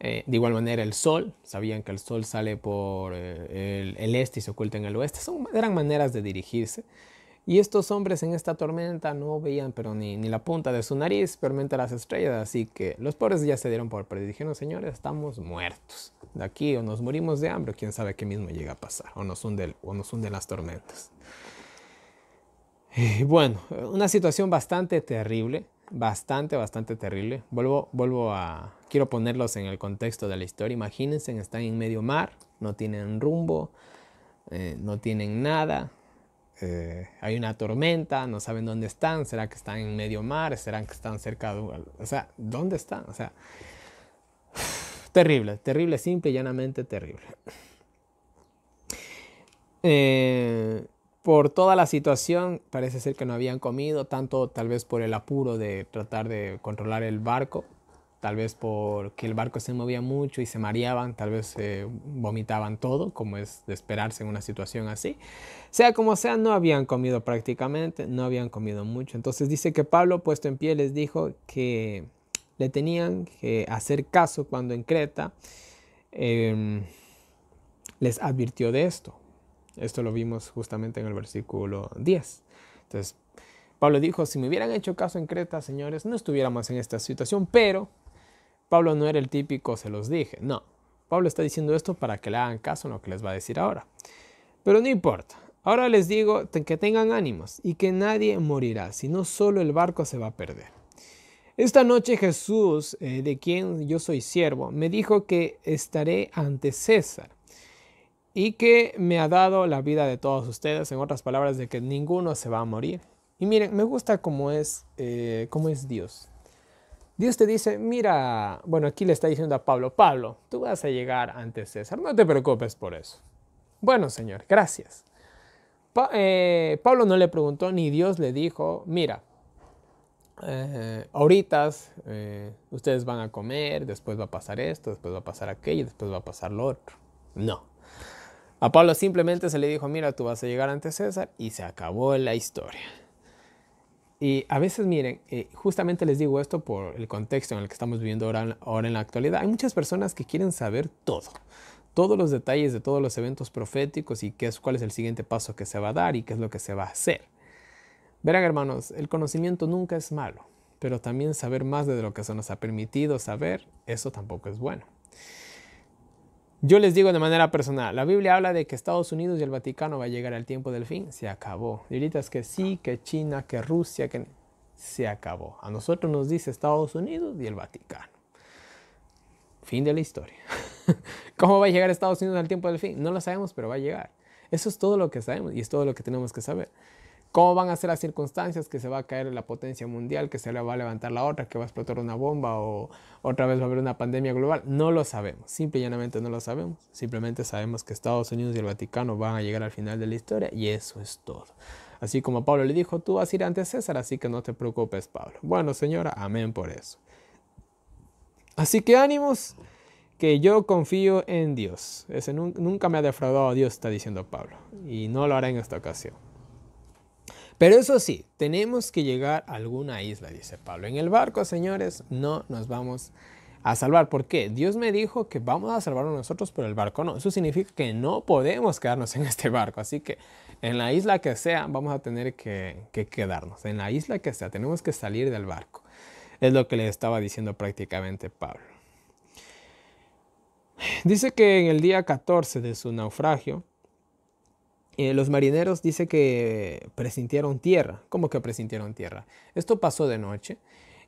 Eh, de igual manera el sol, sabían que el sol sale por eh, el, este y se oculta en el oeste. Son, eran maneras de dirigirse. Y estos hombres en esta tormenta no veían pero ni, la punta de su nariz, tormenta las estrellas, así que los pobres ya se dieron por perdidos. Dijeron, señores, estamos muertos. De aquí o nos morimos de hambre, quién sabe qué mismo llega a pasar, o nos hunden, o nos las tormentas. Y bueno, una situación bastante terrible, bastante, bastante terrible. Vuelvo, vuelvo a, quiero ponerlos en el contexto de la historia. Imagínense, están en medio mar, no tienen rumbo, eh, no tienen nada, eh, hay una tormenta, no saben dónde están, será que están en medio mar, será que están cerca de... O sea, ¿dónde están? O sea, terrible, terrible, simple y llanamente terrible. Eh, por toda la situación, parece ser que no habían comido, tanto tal vez por el apuro de tratar de controlar el barco, tal vez porque el barco se movía mucho y se mareaban, tal vez se eh, vomitaban todo, como es de esperarse en una situación así. Sea como sea, no habían comido prácticamente, no habían comido mucho. Entonces dice que Pablo, puesto en pie, les dijo que le tenían que hacer caso cuando en Creta em, les advirtió de esto. Esto lo vimos justamente en el versículo 10. Entonces, Pablo dijo, si me hubieran hecho caso en Creta, señores, no estuviéramos en esta situación, pero Pablo no era el típico se los dije, no. Pablo está diciendo esto para que le hagan caso en lo que les va a decir ahora. Pero no importa. Ahora les digo que tengan ánimos y que nadie morirá, sino solo el barco se va a perder. Esta noche Jesús, eh, de quien yo soy siervo, me dijo que estaré ante César y que me ha dado la vida de todos ustedes, en otras palabras, de que ninguno se va a morir. Y miren, me gusta cómo es, eh, cómo es Dios. Dios te dice, mira, bueno, aquí le está diciendo a Pablo, Pablo, tú vas a llegar antes César, no te preocupes por eso. Bueno, Señor, gracias. Eh, Pablo no le preguntó, ni Dios le dijo, mira, eh, ahorita eh, ustedes van a comer, después va a pasar esto, después va a pasar aquello, después va a pasar lo otro. No. A Pablo simplemente se le dijo, mira, tú vas a llegar ante César y se acabó la historia. Y a veces, miren, eh, justamente les digo esto por el contexto en el que estamos viviendo ahora, ahora en la actualidad. Hay muchas personas que quieren saber todo todos los detalles de todos los eventos proféticos y qué es, cuál es el siguiente paso que se va a dar y qué es lo que se va a hacer. Verán hermanos, el conocimiento nunca es malo, pero también saber más de lo que se nos ha permitido saber, eso tampoco es bueno. Yo les digo de manera personal, la Biblia habla de que Estados Unidos y el Vaticano va a llegar al tiempo del fin, se acabó. Y ahorita es que sí, que China, que Rusia, que se acabó. A nosotros nos dice Estados Unidos y el Vaticano. Fin de la historia. ¿Cómo va a llegar Estados Unidos al tiempo del fin? No lo sabemos, pero va a llegar. Eso es todo lo que sabemos y es todo lo que tenemos que saber cómo van a ser las circunstancias, que se va a caer la potencia mundial, que se le va a levantar la otra, que va a explotar una bomba o otra vez va a haber una pandemia global. No lo sabemos, simple y llanamente no lo sabemos. Simplemente sabemos que Estados Unidos y el Vaticano van a llegar al final de la historia y eso es todo. Así como Pablo le dijo, tú vas a ir ante César, así que no te preocupes, Pablo. Bueno, señora, amén por eso. Así que ánimos, que yo confío en Dios. Ese nunca me ha defraudado Dios, está diciendo Pablo, y no lo hará en esta ocasión. Pero eso sí, tenemos que llegar a alguna isla, dice Pablo. En el barco, señores, no nos vamos a salvar. ¿Por qué? Dios me dijo que vamos a salvarnos nosotros, pero el barco no. Eso significa que no podemos quedarnos en este barco. Así que en la isla que sea, vamos a tener que, que quedarnos. En la isla que sea, tenemos que salir del barco. Es lo que le estaba diciendo prácticamente Pablo. Dice que en el día 14 de su naufragio, eh, los marineros dice que presintieron tierra. ¿Cómo que presintieron tierra? Esto pasó de noche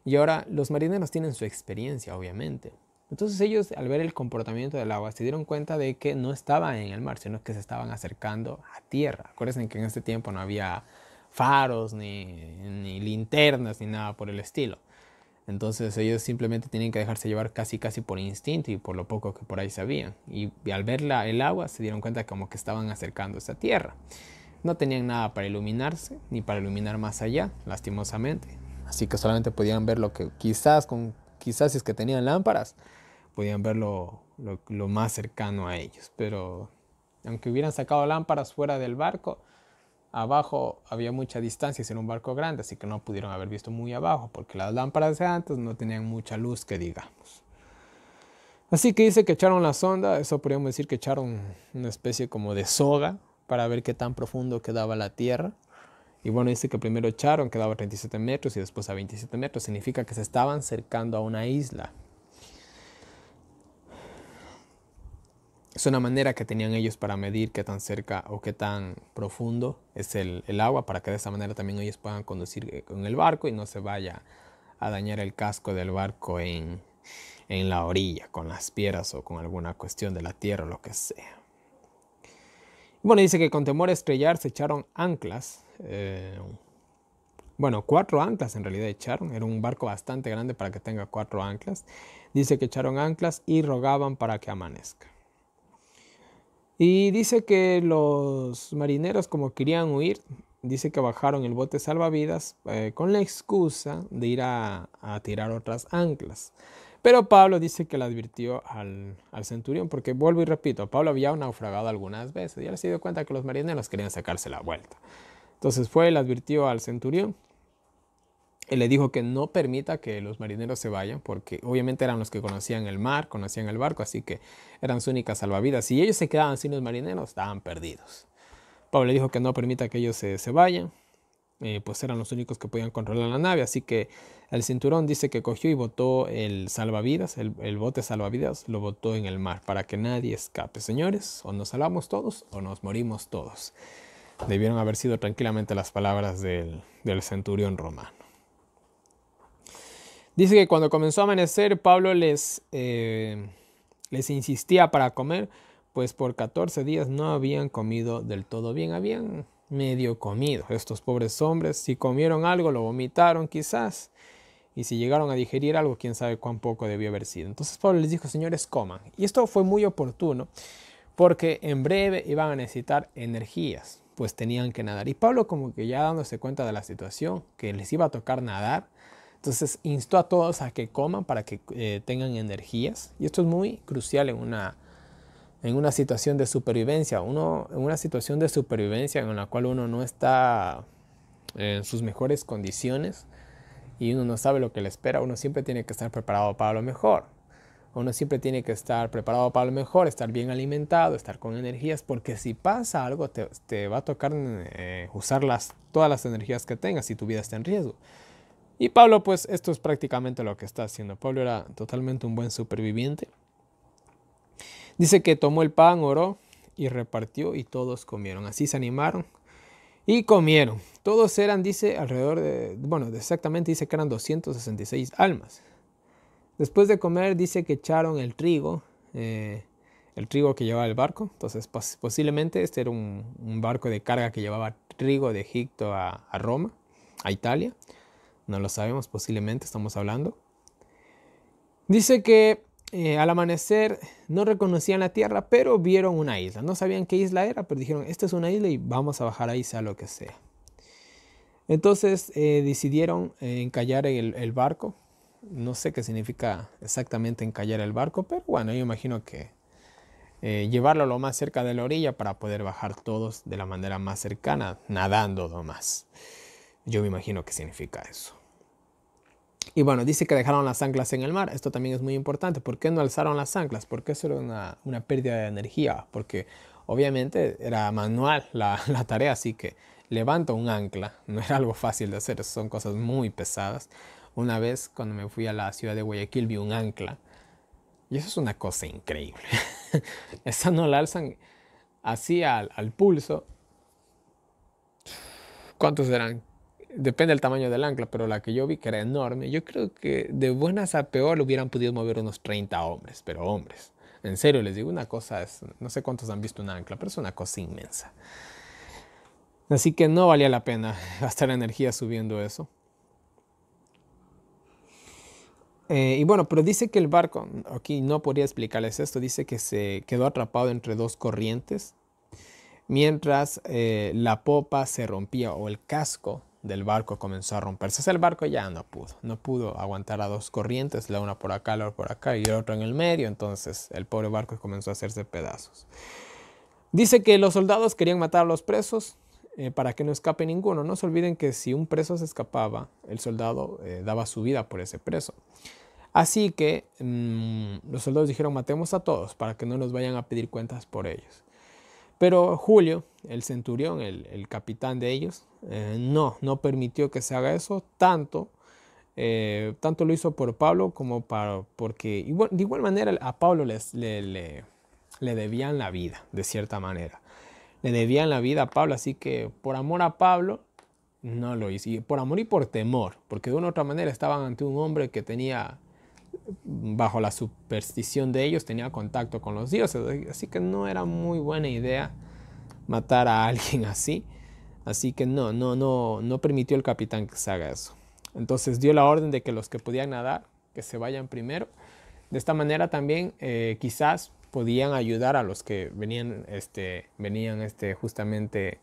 y ahora los marineros tienen su experiencia, obviamente. Entonces ellos al ver el comportamiento del agua se dieron cuenta de que no estaba en el mar, sino que se estaban acercando a tierra. Acuérdense que en este tiempo no había faros, ni linternas, ni nada por el estilo. Entonces ellos simplemente tenían que dejarse llevar casi casi por instinto y por lo poco que por ahí sabían. Y, al ver el agua se dieron cuenta como que estaban acercando esa tierra. No tenían nada para iluminarse ni para iluminar más allá, lastimosamente. Así que solamente podían ver lo que quizás, quizás si es que tenían lámparas, podían ver lo más cercano a ellos. Pero aunque hubieran sacado lámparas fuera del barco, abajo había mucha distancia, era un barco grande, así que no pudieron haber visto muy abajo, porque las lámparas de antes no tenían mucha luz que digamos. Así que dice que echaron la sonda, eso podríamos decir que echaron una especie como de soga para ver qué tan profundo quedaba la Tierra. Y bueno, dice que primero echaron, quedaba a 37 metros y después a 27 metros. Significa que se estaban cercando a una isla es una manera que tenían ellos para medir qué tan cerca o qué tan profundo es el, agua, para que de esa manera también ellos puedan conducir eh, con el barco y no se vaya a dañar el casco del barco en, la orilla, con las piedras o con alguna cuestión de la tierra o lo que sea. Bueno, dice que con temor a estrellar se echaron anclas. Eh, bueno, cuatro anclas en realidad echaron. Era un barco bastante grande para que tenga cuatro anclas. Dice que echaron anclas y rogaban para que amanezca. Y dice que los marineros como querían huir, dice que bajaron el bote salvavidas eh, con la excusa de ir a, tirar otras anclas. Pero Pablo dice que le advirtió al, centurión, porque vuelvo y repito, Pablo había naufragado algunas veces y él se dio cuenta que los marineros querían sacarse la vuelta. Entonces fue, le advirtió al centurión él le dijo que no permita que los marineros se vayan, porque obviamente eran los que conocían el mar, conocían el barco, así que eran su única salvavidas. Si ellos se quedaban sin los marineros, estaban perdidos. Pablo le dijo que no permita que ellos se, vayan, eh, pues eran los únicos que podían controlar la nave, así que el cinturón dice que cogió y botó el salvavidas, el, bote salvavidas, lo botó en el mar para que nadie escape. Señores, o nos salvamos todos o nos morimos todos. Debieron haber sido tranquilamente las palabras del centurión romano. Dice que cuando comenzó a amanecer, Pablo les, eh, les insistía para comer, pues por 14 días no habían comido del todo bien, habían medio comido. Estos pobres hombres, si comieron algo, lo vomitaron quizás, y si llegaron a digerir algo, quién sabe cuán poco debió haber sido. Entonces Pablo les dijo, señores, coman. Y esto fue muy oportuno, porque en breve iban a necesitar energías, pues tenían que nadar. Y Pablo como que ya dándose cuenta de la situación, que les iba a tocar nadar, entonces, insto a todos a que coman para que eh, tengan energías. Y esto es muy crucial en una, en una situación de supervivencia. en una situación de supervivencia en la cual uno no está en sus mejores condiciones y uno no sabe lo que le espera, uno siempre tiene que estar preparado para lo mejor. Uno siempre tiene que estar preparado para lo mejor, estar bien alimentado, estar con energías, porque si pasa algo te, va a tocar eh, usar todas las energías que tengas y tu vida está en riesgo. Y Pablo, pues esto es prácticamente lo que está haciendo. Pablo era totalmente un buen superviviente. Dice que tomó el pan, oró y repartió y todos comieron. Así se animaron y comieron. Todos eran, dice, alrededor de, bueno, exactamente dice que eran 266 almas. Después de comer dice que echaron el trigo, eh, el trigo que llevaba el barco. Entonces posiblemente este era un, barco de carga que llevaba trigo de Egipto a Roma, a Italia no lo sabemos, posiblemente estamos hablando. Dice que eh, al amanecer no reconocían la tierra, pero vieron una isla. No sabían qué isla era, pero dijeron, esta es una isla y vamos a bajar ahí, sea lo que sea. Entonces eh, decidieron eh, encallar el, barco. No sé qué significa exactamente encallar el barco, pero bueno, yo imagino que llevarlo lo más cerca de la orilla para poder bajar todos de la manera más cercana, nadando nomás. más. Yo me imagino que significa eso. Y bueno, dice que dejaron las anclas en el mar. Esto también es muy importante. ¿Por qué no alzaron las anclas? Porque eso era una, pérdida de energía. Porque obviamente era manual la, tarea, así que levanto un ancla. No era algo fácil de hacer, son cosas muy pesadas. Una vez cuando me fui a la ciudad de Guayaquil vi un ancla. Y eso es una cosa increíble. Esa no la alzan así al, al pulso. ¿Cuántos eran? depende del tamaño del ancla, pero la que yo vi que era enorme, yo creo que de buenas a peor hubieran podido mover unos 30 hombres, pero hombres. En serio, les digo, una cosa es, no sé cuántos han visto un ancla, pero es una cosa inmensa. Así que no valía la pena gastar energía subiendo eso. Eh, y bueno, pero dice que el barco, aquí no podría explicarles esto, dice que se quedó atrapado entre dos corrientes mientras eh, la popa se rompía o el casco del barco comenzó a romperse. El barco ya no pudo, no pudo aguantar a dos corrientes, la una por acá, la otra por acá y el otro en el medio. Entonces el pobre barco comenzó a hacerse pedazos. Dice que los soldados querían matar a los presos eh, para que no escape ninguno. No se olviden que si un preso se escapaba, el soldado eh, daba su vida por ese preso. Así que mm, los soldados dijeron, matemos a todos para que no nos vayan a pedir cuentas por ellos. Pero Julio, el centurión, el, capitán de ellos, eh, no, no permitió que se haga eso, tanto, eh, tanto lo hizo por Pablo como para, porque de igual manera a Pablo les, le, le, le debían la vida, de cierta manera. Le debían la vida a Pablo, así que por amor a Pablo no lo hizo. por amor y por temor, porque de una u otra manera estaban ante un hombre que tenía bajo la superstición de ellos tenía contacto con los dioses, así que no era muy buena idea matar a alguien así. Así que no, no, no, no permitió el capitán que se haga eso. Entonces dio la orden de que los que podían nadar, que se vayan primero. De esta manera también eh, quizás podían ayudar a los que venían, este, venían este, justamente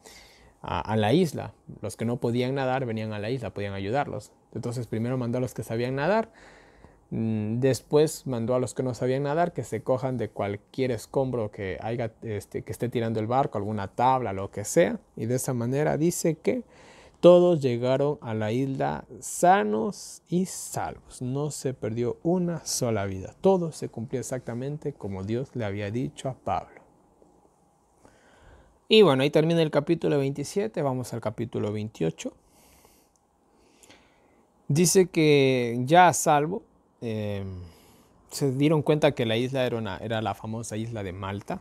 a, a, la isla. Los que no podían nadar venían a la isla, podían ayudarlos. Entonces primero mandó a los que sabían nadar Mm, después mandó a los que no sabían nadar que se cojan de cualquier escombro que, haya, este, que esté tirando el barco, alguna tabla, lo que sea. Y de esa manera dice que todos llegaron a la isla sanos y salvos. No se perdió una sola vida. Todo se cumplió exactamente como Dios le había dicho a Pablo. Y bueno, ahí termina el capítulo 27. Vamos al capítulo 28. Dice que ya salvo, Em, se dieron cuenta que la isla era, era la famosa isla de Malta.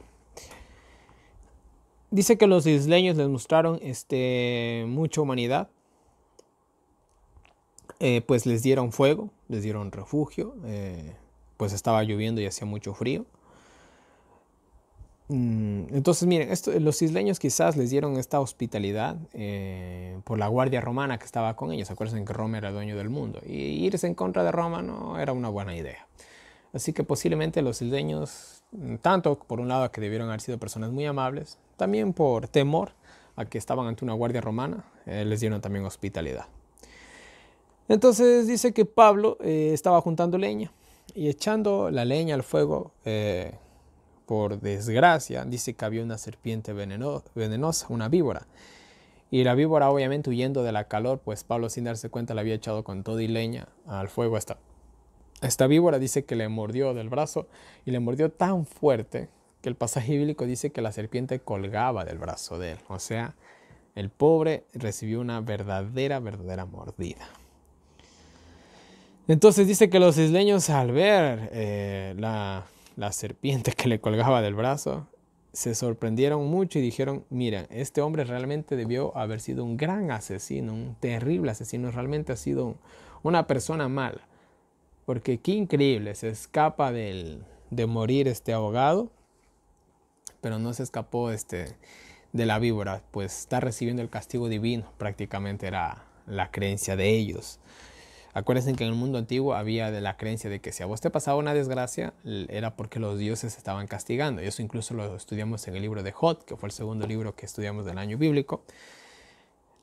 Dice que los isleños les mostraron este, mucha humanidad, eh, pues les dieron fuego, les dieron refugio, eh, pues estaba lloviendo y hacía mucho frío. Mm, entonces, miren, los isleños quizás les dieron esta hospitalidad eh, por la guardia romana que estaba con ellos. Acuérdense que Roma era dueño del mundo. Y irse en contra de Roma no era una buena idea. Así que posiblemente los isleños, tanto por un lado que debieron haber sido personas muy amables, también por temor a que estaban ante una guardia romana, eh, les dieron también hospitalidad. Entonces dice que Pablo eh, estaba juntando leña y echando la leña al fuego por desgracia, dice que había una serpiente venenosa, una víbora. Y la víbora, obviamente, huyendo de la calor, pues Pablo, sin darse cuenta, la había echado con todo y leña al fuego. Esta, esta víbora dice que le mordió del brazo y le mordió tan fuerte que el pasaje bíblico dice que la serpiente colgaba del brazo de él. O sea, el pobre recibió una verdadera, verdadera mordida. Entonces dice que los isleños al ver eh, la, la serpiente que le colgaba del brazo, se sorprendieron mucho y dijeron, mira, este hombre realmente debió haber sido un gran asesino, un terrible asesino, realmente ha sido una persona mala. Porque qué increíble, se escapa de morir este abogado, pero no se escapó este, de la víbora, pues está recibiendo el castigo divino, prácticamente era la creencia de ellos. Acuérdense que en el mundo antiguo había de la creencia de que si a vos te pasaba una desgracia, era porque los dioses estaban castigando. Y eso incluso lo estudiamos en el libro de Jot, que fue el segundo libro que estudiamos del año bíblico.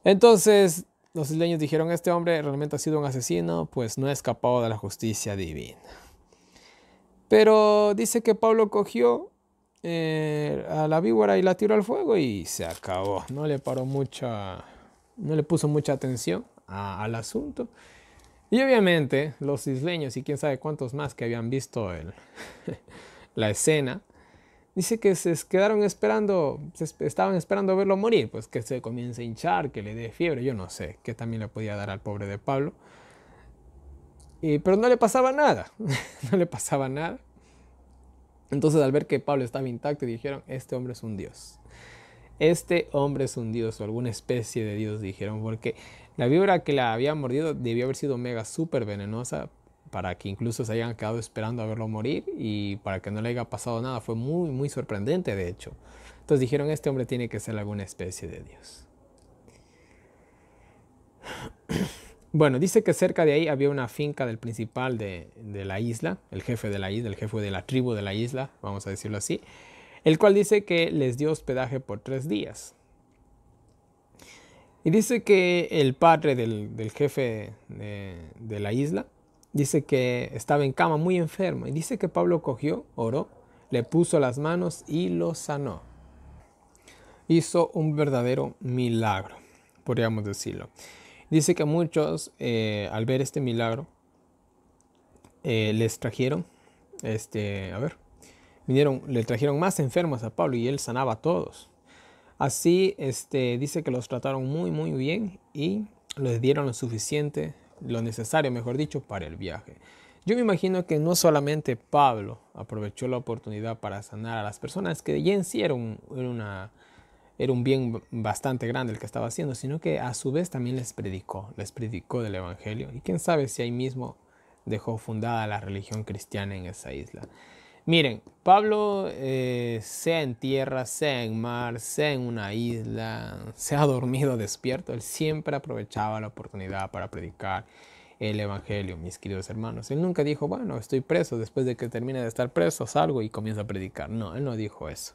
Entonces, los isleños dijeron, este hombre realmente ha sido un asesino, pues no ha escapado de la justicia divina. Pero dice que Pablo cogió eh, a la víbora y la tiró al fuego y se acabó. No le paró mucha, no le puso mucha atención al asunto. Y obviamente los isleños y quién sabe cuántos más que habían visto el, la escena, dice que se quedaron esperando, estaban esperando verlo morir, pues que se comience a hinchar, que le dé fiebre, yo no sé, que también le podía dar al pobre de Pablo. Y, pero no le pasaba nada, no le pasaba nada. Entonces al ver que Pablo estaba intacto, dijeron, este hombre es un dios. Este hombre es un dios o alguna especie de dios, dijeron, porque la víbora que la había mordido debió haber sido mega súper venenosa para que incluso se hayan quedado esperando a verlo morir y para que no le haya pasado nada. Fue muy, muy sorprendente, de hecho. Entonces dijeron, este hombre tiene que ser alguna especie de Dios. Bueno, dice que cerca de ahí había una finca del principal de, de, la isla, el jefe de la isla, el jefe de la tribu de la isla, vamos a decirlo así, el cual dice que les dio hospedaje por tres días. Y dice que el padre del, jefe de, la isla, dice que estaba en cama muy enfermo. Y dice que Pablo cogió, oró, le puso las manos y lo sanó. Hizo un verdadero milagro, podríamos decirlo. Dice que muchos eh, al ver este milagro eh, les trajeron, este, a ver, vinieron, le trajeron más enfermos a Pablo y él sanaba a todos. Así, este, dice que los trataron muy, muy bien y les dieron lo suficiente, lo necesario, mejor dicho, para el viaje. Yo me imagino que no solamente Pablo aprovechó la oportunidad para sanar a las personas, que ya en sí era un bien bastante grande el que estaba haciendo, sino que a su vez también les predicó, les predicó del Evangelio. Y quién sabe si ahí mismo dejó fundada la religión cristiana en esa isla. Miren, Pablo, eh, sea en tierra, sea en mar, sea en una isla, sea dormido o despierto, él siempre aprovechaba la oportunidad para predicar el Evangelio, mis queridos hermanos. Él nunca dijo, bueno, estoy preso, después de que termine de estar preso, salgo y comienzo a predicar. No, él no dijo eso.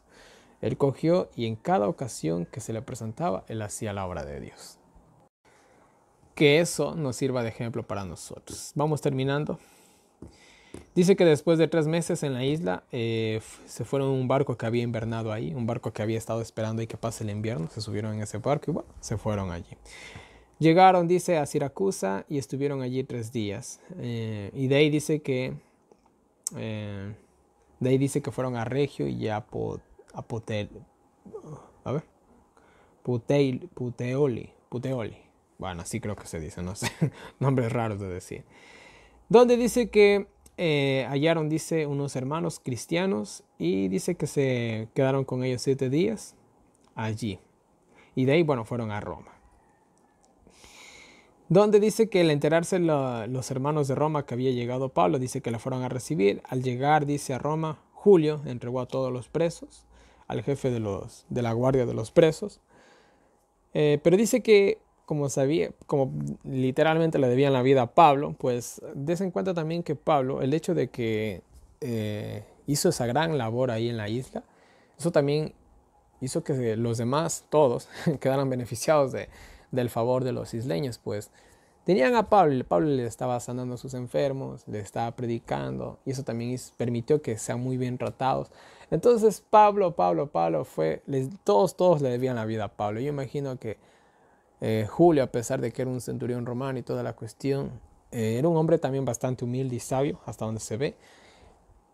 Él cogió y en cada ocasión que se le presentaba, él hacía la obra de Dios. Que eso nos sirva de ejemplo para nosotros. Vamos terminando. Dice que después de tres meses en la isla eh, se fueron a un barco que había invernado ahí, un barco que había estado esperando y que pase el invierno. Se subieron en ese barco y bueno, se fueron allí. Llegaron, dice, a Siracusa y estuvieron allí tres días. Eh, y de ahí dice que eh, de ahí dice que fueron a Regio y a, a Potel, a ver, Puteoli, Puteoli. Bueno, así creo que se dice, no sé, nombres raros de decir. Donde dice que eh, hallaron, dice, unos hermanos cristianos y dice que se quedaron con ellos siete días allí. Y de ahí, bueno, fueron a Roma. Donde dice que al enterarse los hermanos de Roma que había llegado Pablo, dice que la fueron a recibir. Al llegar, dice a Roma, Julio entregó a todos los presos, al jefe de, los, de la guardia de los presos. Eh, pero dice que como sabía, como literalmente le debían la vida a Pablo, pues des en cuenta también que Pablo, el hecho de que eh, hizo esa gran labor ahí en la isla, eso también hizo que los demás, todos, quedaran beneficiados de, del favor de los isleños, pues tenían a Pablo, Pablo le estaba sanando a sus enfermos, le estaba predicando, y eso también permitió que sean muy bien tratados. Entonces Pablo, Pablo, Pablo fue, todos, todos le debían la vida a Pablo. Yo imagino que eh, Julio, a pesar de que era un centurión romano y toda la cuestión, eh, era un hombre también bastante humilde y sabio, hasta donde se ve.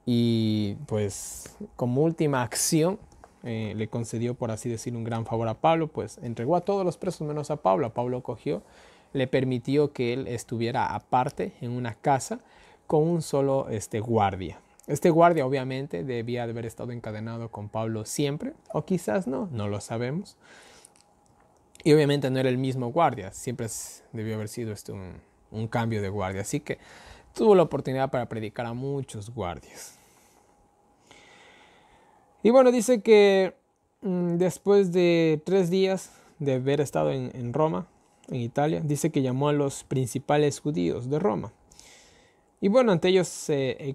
Y pues como última acción eh, le concedió, por así decir, un gran favor a Pablo, pues entregó a todos los presos menos a Pablo. A Pablo cogió, le permitió que él estuviera aparte en una casa con un solo este, guardia. Este guardia obviamente debía haber estado encadenado con Pablo siempre, o quizás no, no lo sabemos. Y obviamente no era el mismo guardia, siempre debió haber sido este un, cambio de guardia. Así que tuvo la oportunidad para predicar a muchos guardias. Y bueno, dice que mm, después de tres días de haber estado en, Roma, en Italia, dice que llamó a los principales judíos de Roma. Y bueno, ante ellos se, eh,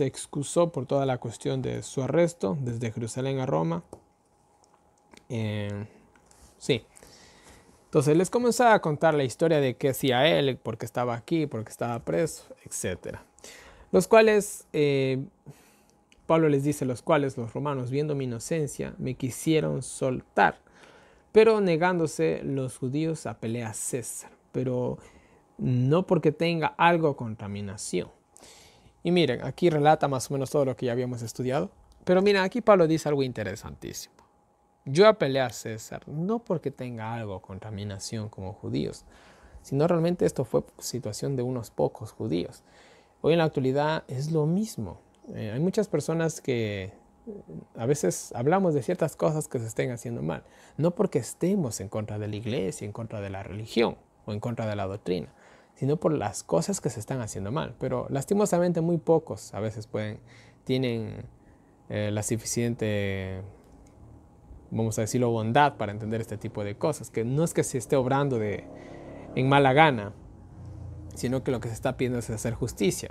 excusó por toda la cuestión de su arresto desde Jerusalén a Roma. Eh, sí, entonces les comenzaba a contar la historia de qué hacía él, por qué estaba aquí, por qué estaba preso, etc. Los cuales, eh, Pablo les dice, los cuales los romanos, viendo mi inocencia, me quisieron soltar, pero negándose los judíos a pelear a César, pero no porque tenga algo contaminación. Y miren, aquí relata más o menos todo lo que ya habíamos estudiado, pero miren, aquí Pablo dice algo interesantísimo. Yo apelé a César, no porque tenga algo contra mi nación como judíos, sino realmente esto fue situación de unos pocos judíos. Hoy en la actualidad es lo mismo. Eh, hay muchas personas que eh, a veces hablamos de ciertas cosas que se estén haciendo mal, no porque estemos en contra de la iglesia, en contra de la religión o en contra de la doctrina, sino por las cosas que se están haciendo mal. Pero lastimosamente muy pocos a veces pueden, tienen eh, la suficiente vamos a decirlo, bondad para entender este tipo de cosas, que no es que se esté obrando de, en mala gana, sino que lo que se está pidiendo es hacer justicia.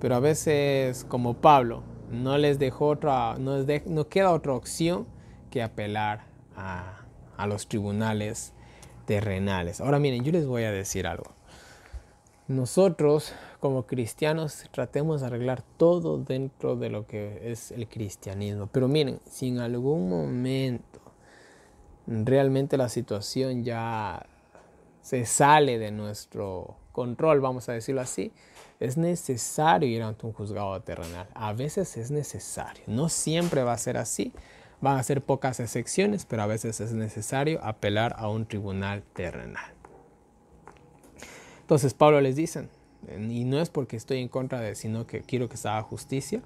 Pero a veces, como Pablo, no les dejó otra, no, les no queda otra opción que apelar a los tribunales terrenales. Ahora miren, yo les voy a decir algo. Nosotros como cristianos tratemos de arreglar todo dentro de lo que es el cristianismo. Pero miren, si en algún momento realmente la situación ya se sale de nuestro control, vamos a decirlo así, es necesario ir ante un juzgado terrenal. A veces es necesario, no siempre va a ser así. Van a ser pocas excepciones, pero a veces es necesario apelar a un tribunal terrenal. Entonces Pablo les dice, y no es porque estoy en contra de, sino que quiero que se haga justicia.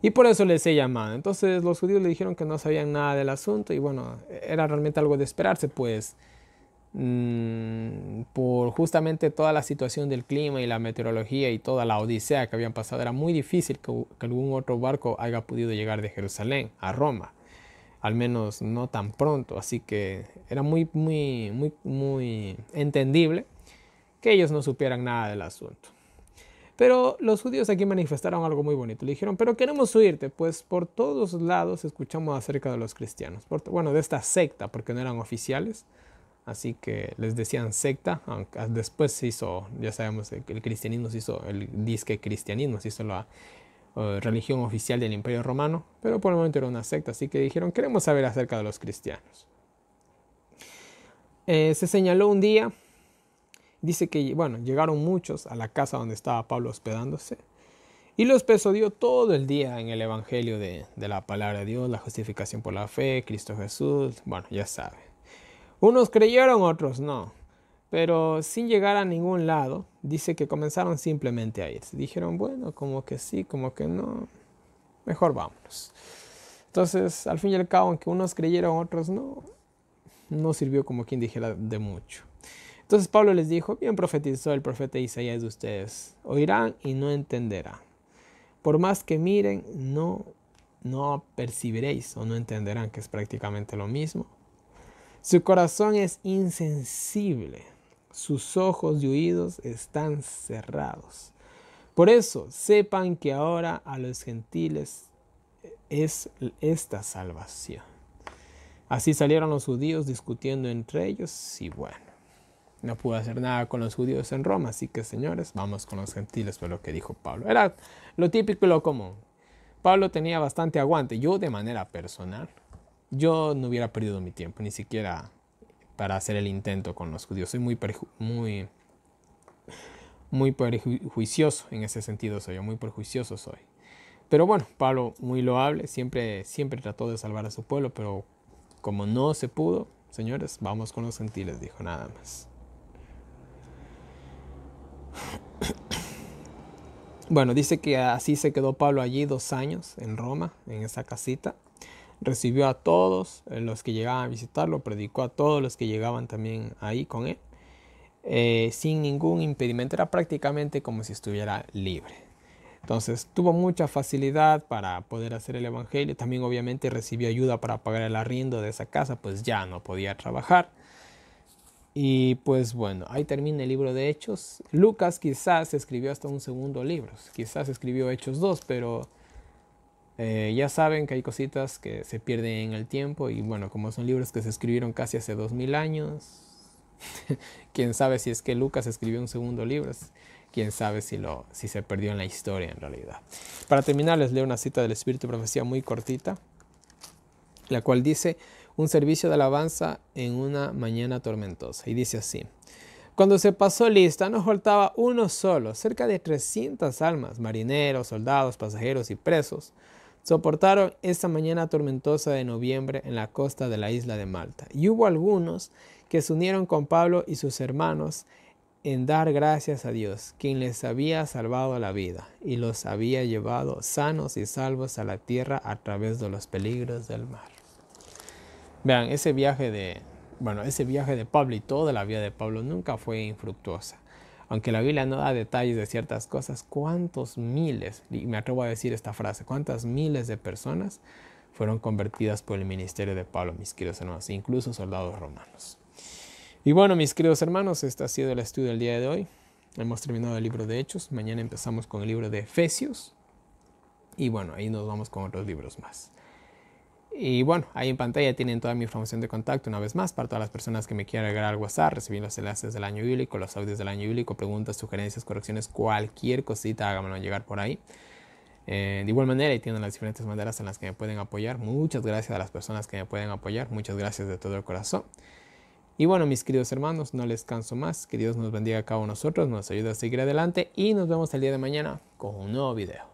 Y por eso les he llamado. Entonces los judíos le dijeron que no sabían nada del asunto y bueno, era realmente algo de esperarse, pues mm, por justamente toda la situación del clima y la meteorología y toda la odisea que habían pasado, era muy difícil que, que algún otro barco haya podido llegar de Jerusalén a Roma. Al menos no tan pronto, así que era muy, muy, muy, muy entendible que ellos no supieran nada del asunto. Pero los judíos aquí manifestaron algo muy bonito. Le dijeron, pero queremos huirte, pues por todos lados escuchamos acerca de los cristianos. bueno, de esta secta, porque no eran oficiales. Así que les decían secta. Ah, después se hizo, ya sabemos, que el cristianismo se hizo, el disque cristianismo se hizo la eh, religión oficial del imperio romano. Pero por el momento era una secta, así que dijeron, queremos saber acerca de los cristianos. Eh, se señaló un día dice que, bueno, llegaron muchos a la casa donde estaba Pablo hospedándose y los dio todo el día en el Evangelio de, de la palabra de Dios, la justificación por la fe, Cristo Jesús, bueno, ya sabe. Unos creyeron, otros no. Pero sin llegar a ningún lado, dice que comenzaron simplemente a irse. Dijeron, bueno, como que sí, como que no, mejor vámonos. Entonces, al fin y al cabo, aunque unos creyeron, otros no, no sirvió como quien dijera de mucho. Entonces Pablo les dijo, bien profetizó el profeta Isaías de ustedes, oirán y no entenderán. Por más que miren, no, no percibiréis o no entenderán, que es prácticamente lo mismo. Su corazón es insensible, sus ojos y oídos están cerrados. Por eso, sepan que ahora a los gentiles es esta salvación. Así salieron los judíos discutiendo entre ellos y bueno no pudo hacer nada con los judíos en Roma, así que señores, vamos con los gentiles, fue lo que dijo Pablo. Era lo típico y lo común. Pablo tenía bastante aguante. Yo de manera personal, yo no hubiera perdido mi tiempo, ni siquiera para hacer el intento con los judíos. Soy muy, muy, muy en ese sentido, soy yo, muy perjuicioso soy. Pero bueno, Pablo muy loable, siempre, siempre trató de salvar a su pueblo, pero como no se pudo, señores, vamos con los gentiles, dijo nada más. Bueno, dice que así se quedó Pablo allí dos años en Roma, en esa casita. Recibió a todos los que llegaban a visitarlo, predicó a todos los que llegaban también ahí con él, eh, sin ningún impedimento. Era prácticamente como si estuviera libre. Entonces tuvo mucha facilidad para poder hacer el Evangelio. También obviamente recibió ayuda para pagar el arriendo de esa casa, pues ya no podía trabajar. Y pues bueno, ahí termina el libro de Hechos. Lucas quizás escribió hasta un segundo libro, quizás escribió Hechos 2, pero eh, ya saben que hay cositas que se pierden en el tiempo y bueno, como son libros que se escribieron casi hace 2000 años, quién sabe si es que Lucas escribió un segundo libro, quién sabe si, lo, si se perdió en la historia en realidad. Para terminar les leo una cita del Espíritu de Profecía muy cortita, la cual dice un servicio de alabanza en una mañana tormentosa. Y dice así, cuando se pasó lista no faltaba uno solo, cerca de 300 almas, marineros, soldados, pasajeros y presos, soportaron esa mañana tormentosa de noviembre en la costa de la isla de Malta. Y hubo algunos que se unieron con Pablo y sus hermanos en dar gracias a Dios, quien les había salvado la vida y los había llevado sanos y salvos a la tierra a través de los peligros del mar. Vean, ese viaje de, bueno, ese viaje de Pablo y toda la vida de Pablo nunca fue infructuosa. Aunque la Biblia no da detalles de ciertas cosas, cuántos miles, y me atrevo a decir esta frase, cuántas miles de personas fueron convertidas por el ministerio de Pablo, mis queridos hermanos, incluso soldados romanos. Y bueno, mis queridos hermanos, este ha sido el estudio del día de hoy. Hemos terminado el libro de Hechos. Mañana empezamos con el libro de Efesios. Y bueno, ahí nos vamos con otros libros más. Y bueno, ahí en pantalla tienen toda mi información de contacto una vez más para todas las personas que me quieran agregar al WhatsApp, recibir los enlaces del año bíblico, los audios del año bíblico, preguntas, sugerencias, correcciones, cualquier cosita, háganmelo llegar por ahí. Eh, de igual manera, y tienen las diferentes maneras en las que me pueden apoyar. Muchas gracias a las personas que me pueden apoyar. Muchas gracias de todo el corazón. Y bueno, mis queridos hermanos, no les canso más. Que Dios nos bendiga a cada uno de nosotros, nos ayude a seguir adelante y nos vemos el día de mañana con un nuevo video.